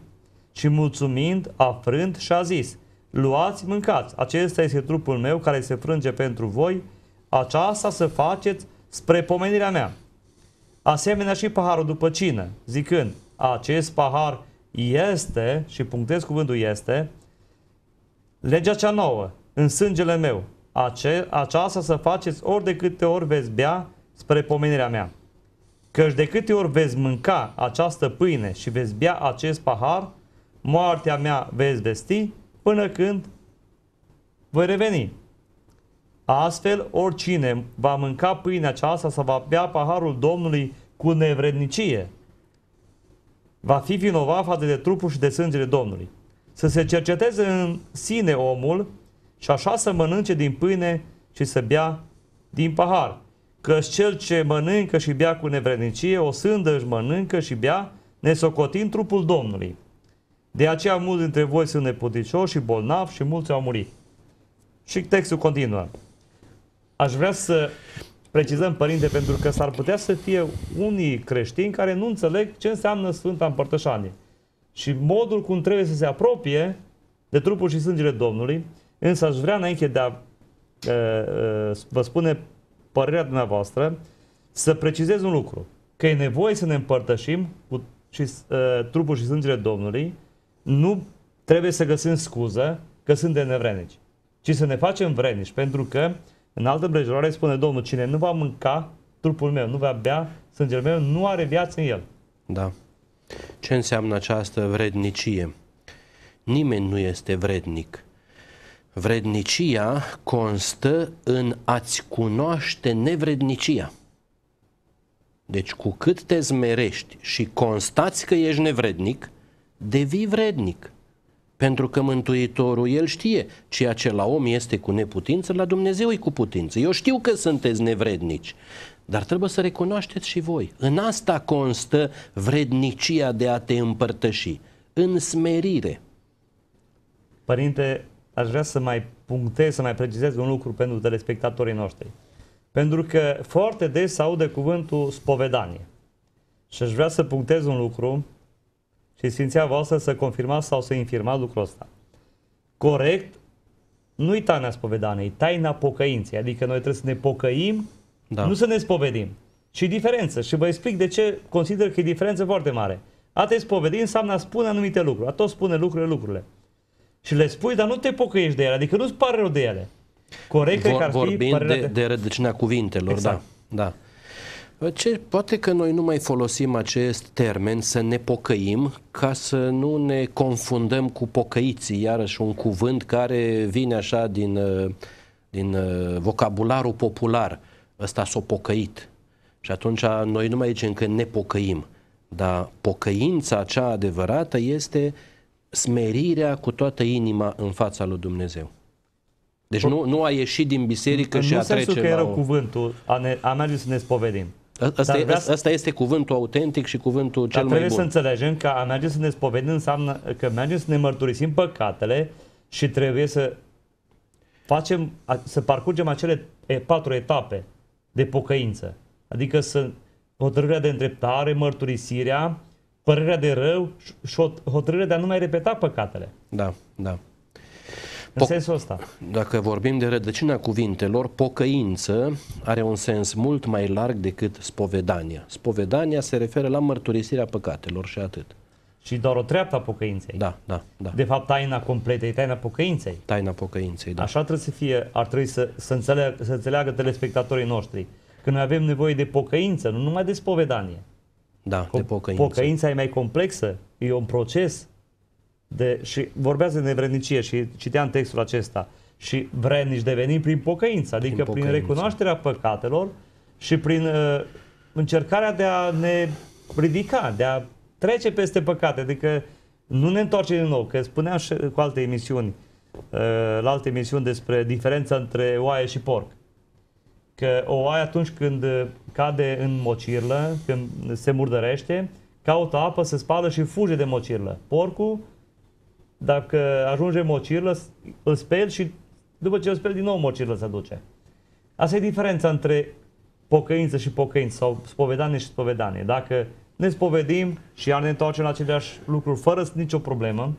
și mulțumind, a frânt și a zis, luați, mâncați, acesta este trupul meu care se frânge pentru voi, aceasta să faceți spre pomenirea mea. Asemenea și paharul după cină, zicând, acest pahar este, și punctez cuvântul este, legea cea nouă, în sângele meu, ace, aceasta să faceți ori de câte ori veți bea spre pomenirea mea. Căci de câte ori veți mânca această pâine și veți bea acest pahar, moartea mea veți vesti până când voi reveni. Astfel, oricine va mânca pâinea aceasta sau va bea paharul Domnului cu nevrednicie, va fi vinovat față de trupul și de sângele Domnului. Să se cerceteze în sine omul și așa să mănânce din pâine și să bea din pahar. Că cel ce mănâncă și bea cu nevrednicie, o sândă își mănâncă și bea, nesocotind trupul Domnului. De aceea mulți dintre voi sunt neputincioși și bolnavi și mulți au murit. Și textul continuă. Aș vrea să precizăm, Părinte, pentru că s-ar putea să fie unii creștini care nu înțeleg ce înseamnă Sfânta Împărtășanie și modul cum trebuie să se apropie de trupul și sângele Domnului, Însă aș vrea înainte de a vă spune părerea dumneavoastră să precizez un lucru. Că e nevoie să ne împărtășim cu și, uh, trupul și sângele Domnului. Nu trebuie să găsim scuză că suntem nevrenici, ci să ne facem vrenici. Pentru că în altă împrejurare spune Domnul, cine nu va mânca trupul meu, nu va bea sângele meu, nu are viață în el. Da. Ce înseamnă această vrednicie? Nimeni nu este vrednic Vrednicia constă în a-ți cunoaște nevrednicia. Deci cu cât te zmerești și constați că ești nevrednic, devii vrednic. Pentru că Mântuitorul, El știe ceea ce la om este cu neputință, la Dumnezeu e cu putință. Eu știu că sunteți nevrednici, dar trebuie să recunoașteți și voi. În asta constă vrednicia de a te împărtăși, în smerire. Părinte, aș vrea să mai punctez, să mai precizez un lucru pentru telespectatorii noștri. Pentru că foarte des se aude cuvântul spovedanie. Și aș vrea să punctez un lucru și Sfinția voastră să confirmați sau să infirmați lucrul ăsta. Corect, nu-i taina spovedaniei, taina pocăinței. Adică noi trebuie să ne pocăim, da. nu să ne spovedim. Și diferență. Și vă explic de ce consider că e diferență foarte mare. A te spovedi înseamnă a spune anumite lucruri. A tot spune lucrurile, lucrurile și le spui, dar nu te pocăiești de ele, adică nu-ți pare rău de ele. Corect, Vor, că ar fi Vorbind de, de, de rădăcina cuvintelor, da. exact. da. da. Ce, poate că noi nu mai folosim acest termen să ne pocăim ca să nu ne confundăm cu pocăiții, iarăși un cuvânt care vine așa din, uh, din uh, vocabularul popular. Ăsta s-a pocăit. Și atunci noi nu mai zicem că ne pocăim, dar pocăința cea adevărată este uh, smerirea cu toată inima în fața lui Dumnezeu. Deci nu, nu a ieșit din biserică și a trece că era o... cuvântul, a, ne, a merge să ne spovedim. Asta, e, asta este cuvântul autentic și cuvântul cel mai bun. trebuie să înțelegem că a merge să ne spovedim înseamnă că mergem să ne mărturisim păcatele și trebuie să facem, să parcurgem acele patru etape de pocăință. Adică să hotărârea de îndreptare, mărturisirea, părerea de rău și hotărârea de a nu mai repeta păcatele. Da, da. În po- sensul ăsta. Dacă vorbim de rădăcina cuvintelor, pocăință are un sens mult mai larg decât spovedania. Spovedania se referă la mărturisirea păcatelor și atât. Și doar o treaptă a pocăinței. Da, da, da. De fapt, taina completă e taina pocăinței. Taina pocăinței, da. Așa trebuie să fie, ar trebui să, să, înțeleagă, să înțeleagă telespectatorii noștri. Că noi avem nevoie de pocăință, nu numai de spovedanie. Da, de pocăință. Pocăința e mai complexă, e un proces. De, și vorbează de nevrednicie și citeam textul acesta. Și vrednici devenim prin pocăință, adică prin, pocăință. prin recunoașterea păcatelor și prin uh, încercarea de a ne ridica, de a trece peste păcate, adică nu ne întoarcem din nou, că spuneam și cu alte emisiuni, uh, la alte emisiuni despre diferența între oaie și porc. Uh, că o ai atunci când cade în mocirlă, când se murdărește, caută apă, se spală și fuge de mocirlă. Porcul, dacă ajunge în mocirlă, îl speli și după ce îl speli din nou mocirlă se duce. Asta e diferența între pocăință și pocăință sau spovedanie și spovedanie. Dacă ne spovedim și iar ne întoarcem la aceleași lucruri fără nicio problemă,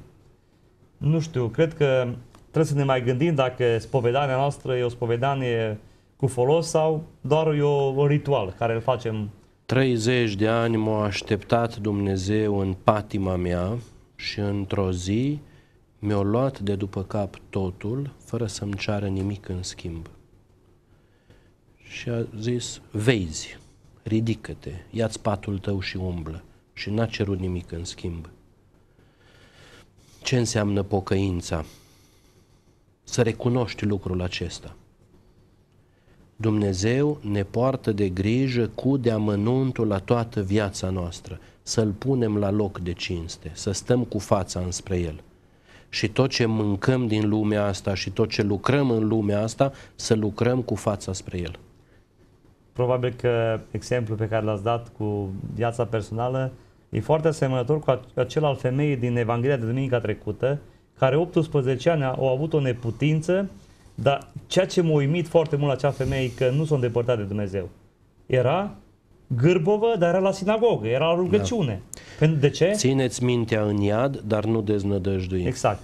nu știu, cred că trebuie să ne mai gândim dacă spovedania noastră e o spovedanie uh, cu folos sau doar e o, un ritual care îl facem? 30 de ani m-a așteptat Dumnezeu în patima mea și într-o zi mi-a luat de după cap totul fără să-mi ceară nimic în schimb. Și a zis, vezi, ridică-te, ia-ți patul tău și umblă. Și n-a cerut nimic în schimb. Ce înseamnă pocăința? Să recunoști lucrul acesta – Dumnezeu ne poartă de grijă cu deamănuntul la toată viața noastră, să-L punem la loc de cinste, să stăm cu fața înspre El. Și tot ce mâncăm din lumea asta și tot ce lucrăm în lumea asta, să lucrăm cu fața spre El. Probabil că exemplul pe care l-ați dat cu viața personală e foarte asemănător cu acel al femeii din Evanghelia de duminica trecută, care 18 ani au avut o neputință dar ceea ce m-a uimit foarte mult la acea femeie că nu s-a îndepărtat de Dumnezeu era gârbovă, dar era la sinagogă, era la rugăciune. Da. De ce? Țineți mintea în iad, dar nu deznădăjdui. Exact.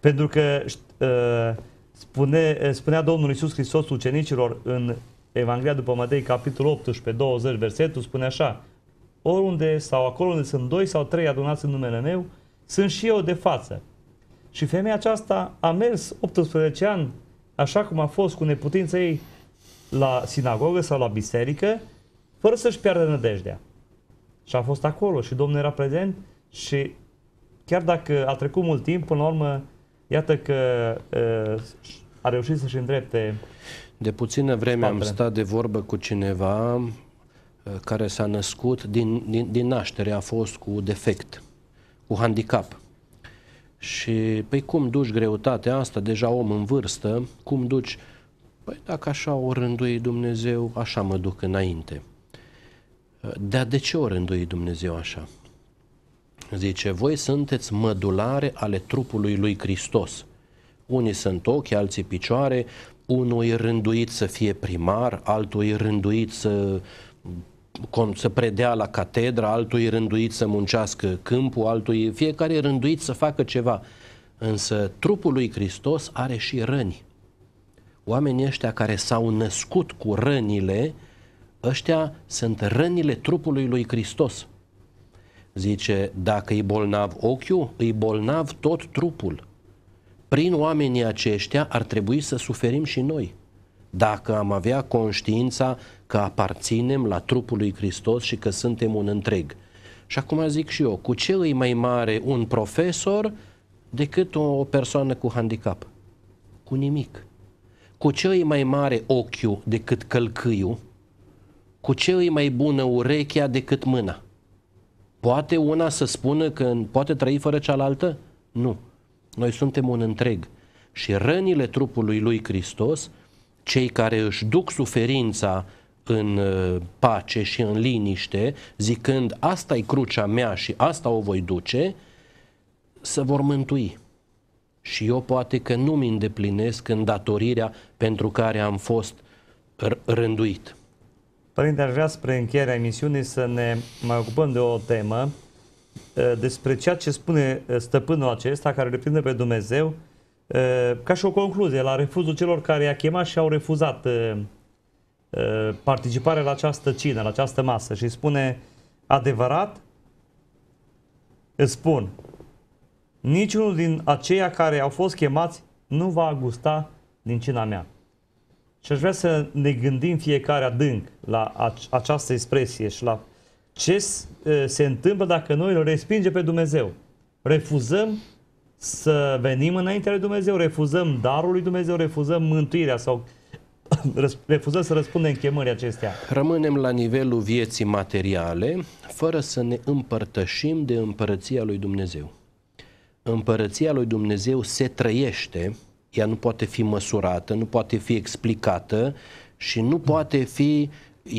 Pentru că uh, spune, ă, spunea Domnul Iisus Hristos ucenicilor în Evanghelia după Matei, capitolul 18, 20, versetul, spune așa Oriunde sau acolo unde sunt doi sau trei adunați în numele meu, sunt și eu de față. Și femeia aceasta a mers 18 ani așa cum a fost cu neputința ei la sinagogă sau la biserică, fără să-și piardă nădejdea. Și a fost acolo și Domnul era prezent și chiar dacă a trecut mult timp, până la urmă, iată că uh, a reușit să-și îndrepte De puțină vreme spatele. am stat de vorbă cu cineva uh, care s-a născut din, din, din naștere, a fost cu defect, cu handicap. Și, păi cum duci greutatea asta, deja om în vârstă, cum duci? Păi dacă așa o rândui Dumnezeu, așa mă duc înainte. Dar de ce o rândui Dumnezeu așa? Zice, voi sunteți mădulare ale trupului lui Hristos. Unii sunt ochi, alții picioare, unul e rânduit să fie primar, altul e rânduit să să predea la catedra, altul e rânduit să muncească câmpul, altul e fiecare e rânduit să facă ceva. Însă trupul lui Hristos are și răni. Oamenii ăștia care s-au născut cu rănile, ăștia sunt rănile trupului lui Hristos. Zice, dacă e bolnav ochiul, e bolnav tot trupul. Prin oamenii aceștia ar trebui să suferim și noi. Dacă am avea conștiința că aparținem la trupul lui Hristos și că suntem un întreg. Și acum zic și eu, cu ce îi mai mare un profesor decât o persoană cu handicap? Cu nimic. Cu ce îi mai mare ochiul decât călcâiul? Cu ce îi mai bună urechea decât mâna? Poate una să spună că poate trăi fără cealaltă? Nu. Noi suntem un întreg. Și rănile trupului lui Hristos, cei care își duc suferința în uh, pace și în liniște, zicând asta e crucea mea și asta o voi duce, să vor mântui. Și eu poate că nu-mi îndeplinesc îndatorirea pentru care am fost r- rânduit. Părinte, aș vrea spre încheierea emisiunii să ne mai ocupăm de o temă uh, despre ceea ce spune uh, stăpânul acesta care reprinde pe Dumnezeu ca și o concluzie la refuzul celor care i-a chemat și au refuzat Uh, participare la această cină, la această masă și spune adevărat, îți spun, niciunul din aceia care au fost chemați nu va gusta din cina mea. Și aș vrea să ne gândim fiecare adânc la această expresie și la ce uh, se întâmplă dacă noi îl respingem pe Dumnezeu. Refuzăm să venim înaintea lui Dumnezeu, refuzăm darul lui Dumnezeu, refuzăm mântuirea sau uh, refuză să răspundă în chemării acestea. Rămânem la nivelul vieții materiale, fără să ne împărtășim de împărăția lui Dumnezeu. Împărăția lui Dumnezeu se trăiește, ea nu poate fi măsurată, nu poate fi explicată și nu poate fi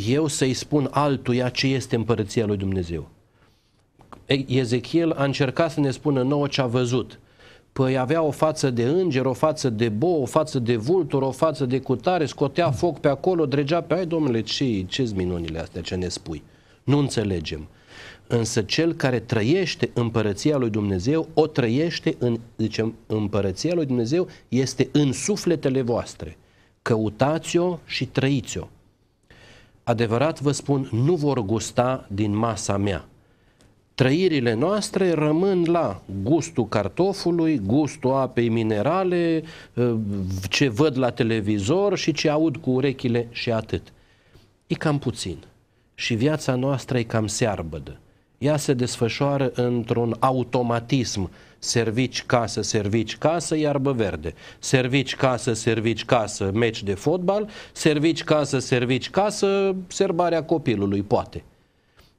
eu să-i spun altuia ce este împărăția lui Dumnezeu. Ezechiel a încercat să ne spună nouă ce a văzut – Păi avea o față de înger, o față de bo, o față de vultur, o față de cutare, scotea foc pe acolo, dregea pe... Ai, domnule, ce, ce minunile astea ce ne spui? Nu înțelegem. Însă cel care trăiește împărăția lui Dumnezeu, o trăiește în, zicem, împărăția lui Dumnezeu este în sufletele voastre. Căutați-o și trăiți-o. Adevărat vă spun, nu vor gusta din masa mea trăirile noastre rămân la gustul cartofului, gustul apei minerale, ă, ce văd la televizor și ce aud cu urechile și atât. E cam puțin. Și viața noastră e cam searbădă. Ea se desfășoară într-un automatism. Servici casă, servici casă, iarbă verde. Servici casă, servici casă, meci de fotbal. Servici casă, servici casă, serbarea copilului, poate.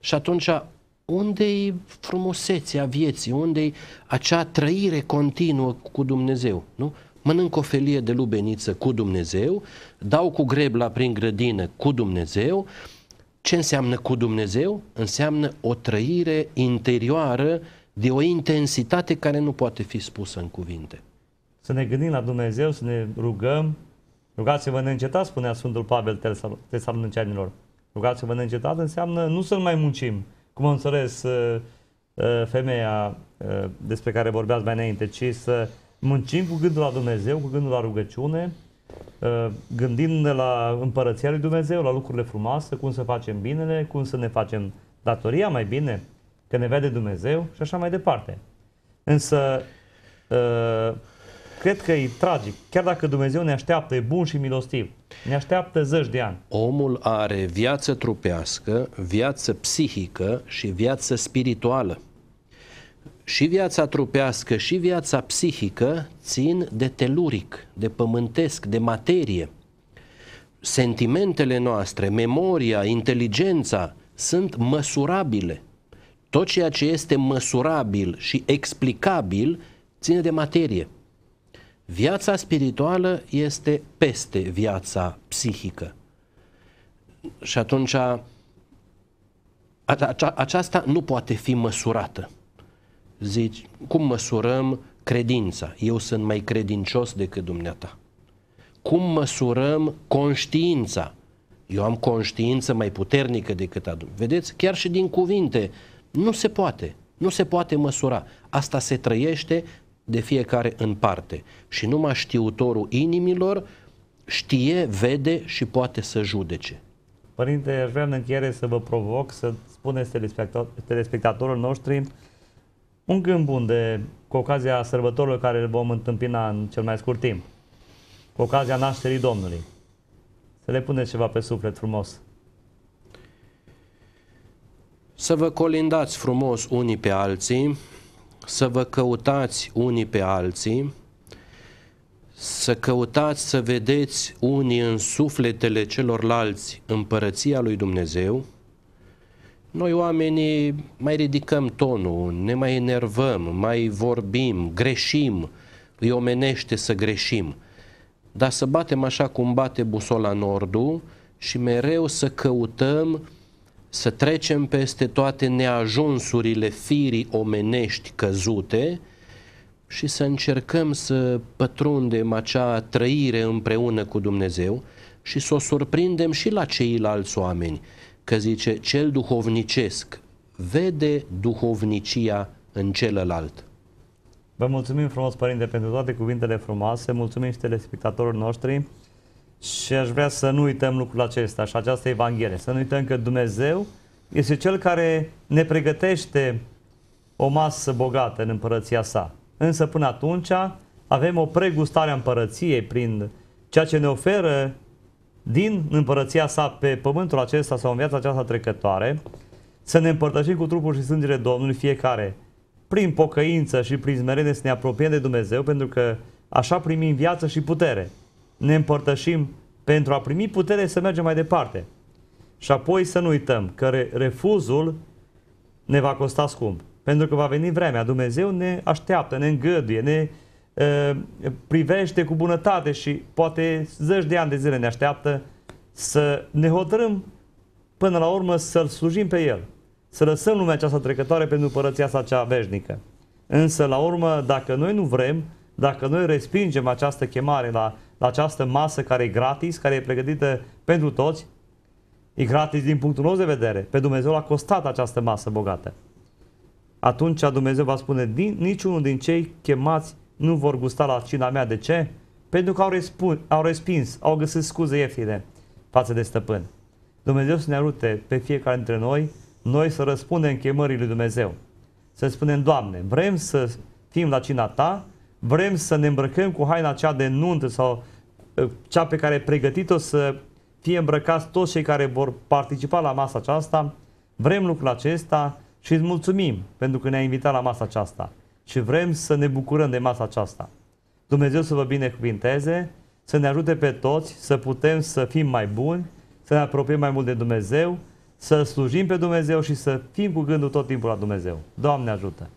Și atunci unde-i frumusețea vieții, unde-i acea trăire continuă cu Dumnezeu, nu? Mănânc o felie de lubeniță cu Dumnezeu, dau cu grebla prin grădină cu Dumnezeu. Ce înseamnă cu Dumnezeu? Înseamnă o trăire interioară de o intensitate care nu poate fi spusă în cuvinte. Să ne gândim la Dumnezeu, să ne rugăm. Rugați-vă neîncetat, spunea Sfântul Pavel Tesalonicianilor. Rugați-vă neîncetat înseamnă nu să-L mai muncim, cum înțeles uh, uh, femeia uh, despre care vorbeați mai înainte, ci să muncim cu gândul la Dumnezeu, cu gândul la rugăciune, gândind la împărăția lui Dumnezeu, la lucrurile frumoase, cum să facem binele, cum să ne facem datoria mai bine, că ne vede Dumnezeu și așa mai departe. Însă, cred că e tragic, chiar dacă Dumnezeu ne așteaptă, e bun și milostiv, ne așteaptă zeci de ani. Omul are viață trupească, viață psihică și viață spirituală. Și viața trupească și viața psihică țin de teluric, de pământesc, de materie. Sentimentele noastre, memoria, inteligența sunt măsurabile. Tot ceea ce este măsurabil și explicabil ține de materie. Viața spirituală este peste viața psihică. Și atunci aceasta nu poate fi măsurată. Zici, cum măsurăm credința? Eu sunt mai credincios decât dumneata. Cum măsurăm conștiința? Eu am conștiință mai puternică decât a Vedeți, chiar și din cuvinte, nu se poate. Nu se poate măsura. Asta se trăiește de fiecare în parte. Și numai știutorul inimilor știe, vede și poate să judece. Părinte, aș vrea în încheiere să vă provoc să spuneți telespectator, telespectatorul nostru un gând bun de, cu ocazia sărbătorilor care le vom întâmpina în cel mai scurt timp, cu ocazia nașterii Domnului. Să le puneți ceva pe suflet frumos. Să vă colindați frumos unii pe alții, să vă căutați unii pe alții, să căutați să vedeți unii în sufletele celorlalți împărăția lui Dumnezeu, noi oamenii mai ridicăm tonul, ne mai enervăm, mai vorbim, greșim, îi omenește să greșim. Dar să batem așa cum bate busola nordul și mereu să căutăm să trecem peste toate neajunsurile firii omenești căzute și să încercăm să pătrundem acea trăire împreună cu Dumnezeu și să o surprindem și la ceilalți oameni. Că zice, cel duhovnicesc vede duhovnicia în celălalt. Vă mulțumim frumos, Părinte, pentru toate cuvintele frumoase. Mulțumim și telespectatorilor noștri. Și aș vrea să nu uităm lucrul acesta și această Evanghelie. Să nu uităm că Dumnezeu este Cel care ne pregătește o masă bogată în împărăția sa. Însă până atunci avem o pregustare a împărăției prin ceea ce ne oferă din împărăția sa pe pământul acesta sau în viața aceasta trecătoare, să ne împărtășim cu trupul și sângele Domnului fiecare, prin pocăință și prin smerenie să ne apropiem de Dumnezeu, pentru că așa primim viață și putere ne împărtășim pentru a primi putere să mergem mai departe. Și apoi să nu uităm că refuzul ne va costa scump. Pentru că va veni vremea. Dumnezeu ne așteaptă, ne îngăduie, ne uh, privește cu bunătate și poate zeci de ani de zile ne așteaptă să ne hotărâm până la urmă să-L slujim pe El. Să lăsăm lumea aceasta trecătoare pentru părăția sa cea veșnică. Însă, la urmă, dacă noi nu vrem, dacă noi respingem această chemare la la această masă care e gratis, care e pregătită pentru toți, e gratis din punctul nostru de vedere. Pe Dumnezeu l-a costat această masă bogată. Atunci Dumnezeu va spune, niciunul din cei chemați nu vor gusta la cina mea. De ce? Pentru că au, respun, au respins, au găsit scuze ieftine față de stăpân. Dumnezeu să ne arute pe fiecare dintre noi, noi să răspundem chemării lui Dumnezeu. Să spunem, Doamne, vrem să fim la cina Ta, vrem să ne îmbrăcăm cu haina cea de nuntă sau ă, cea pe care e pregătit-o să fie îmbrăcați toți cei care vor participa la masa aceasta. Vrem lucrul acesta și îți mulțumim pentru că ne-ai invitat la masa aceasta și vrem să ne bucurăm de masa aceasta. Dumnezeu să vă binecuvinteze, să ne ajute pe toți să putem să fim mai buni, să ne apropiem mai mult de Dumnezeu, să slujim pe Dumnezeu și să fim cu gândul tot timpul la Dumnezeu. Doamne ajută!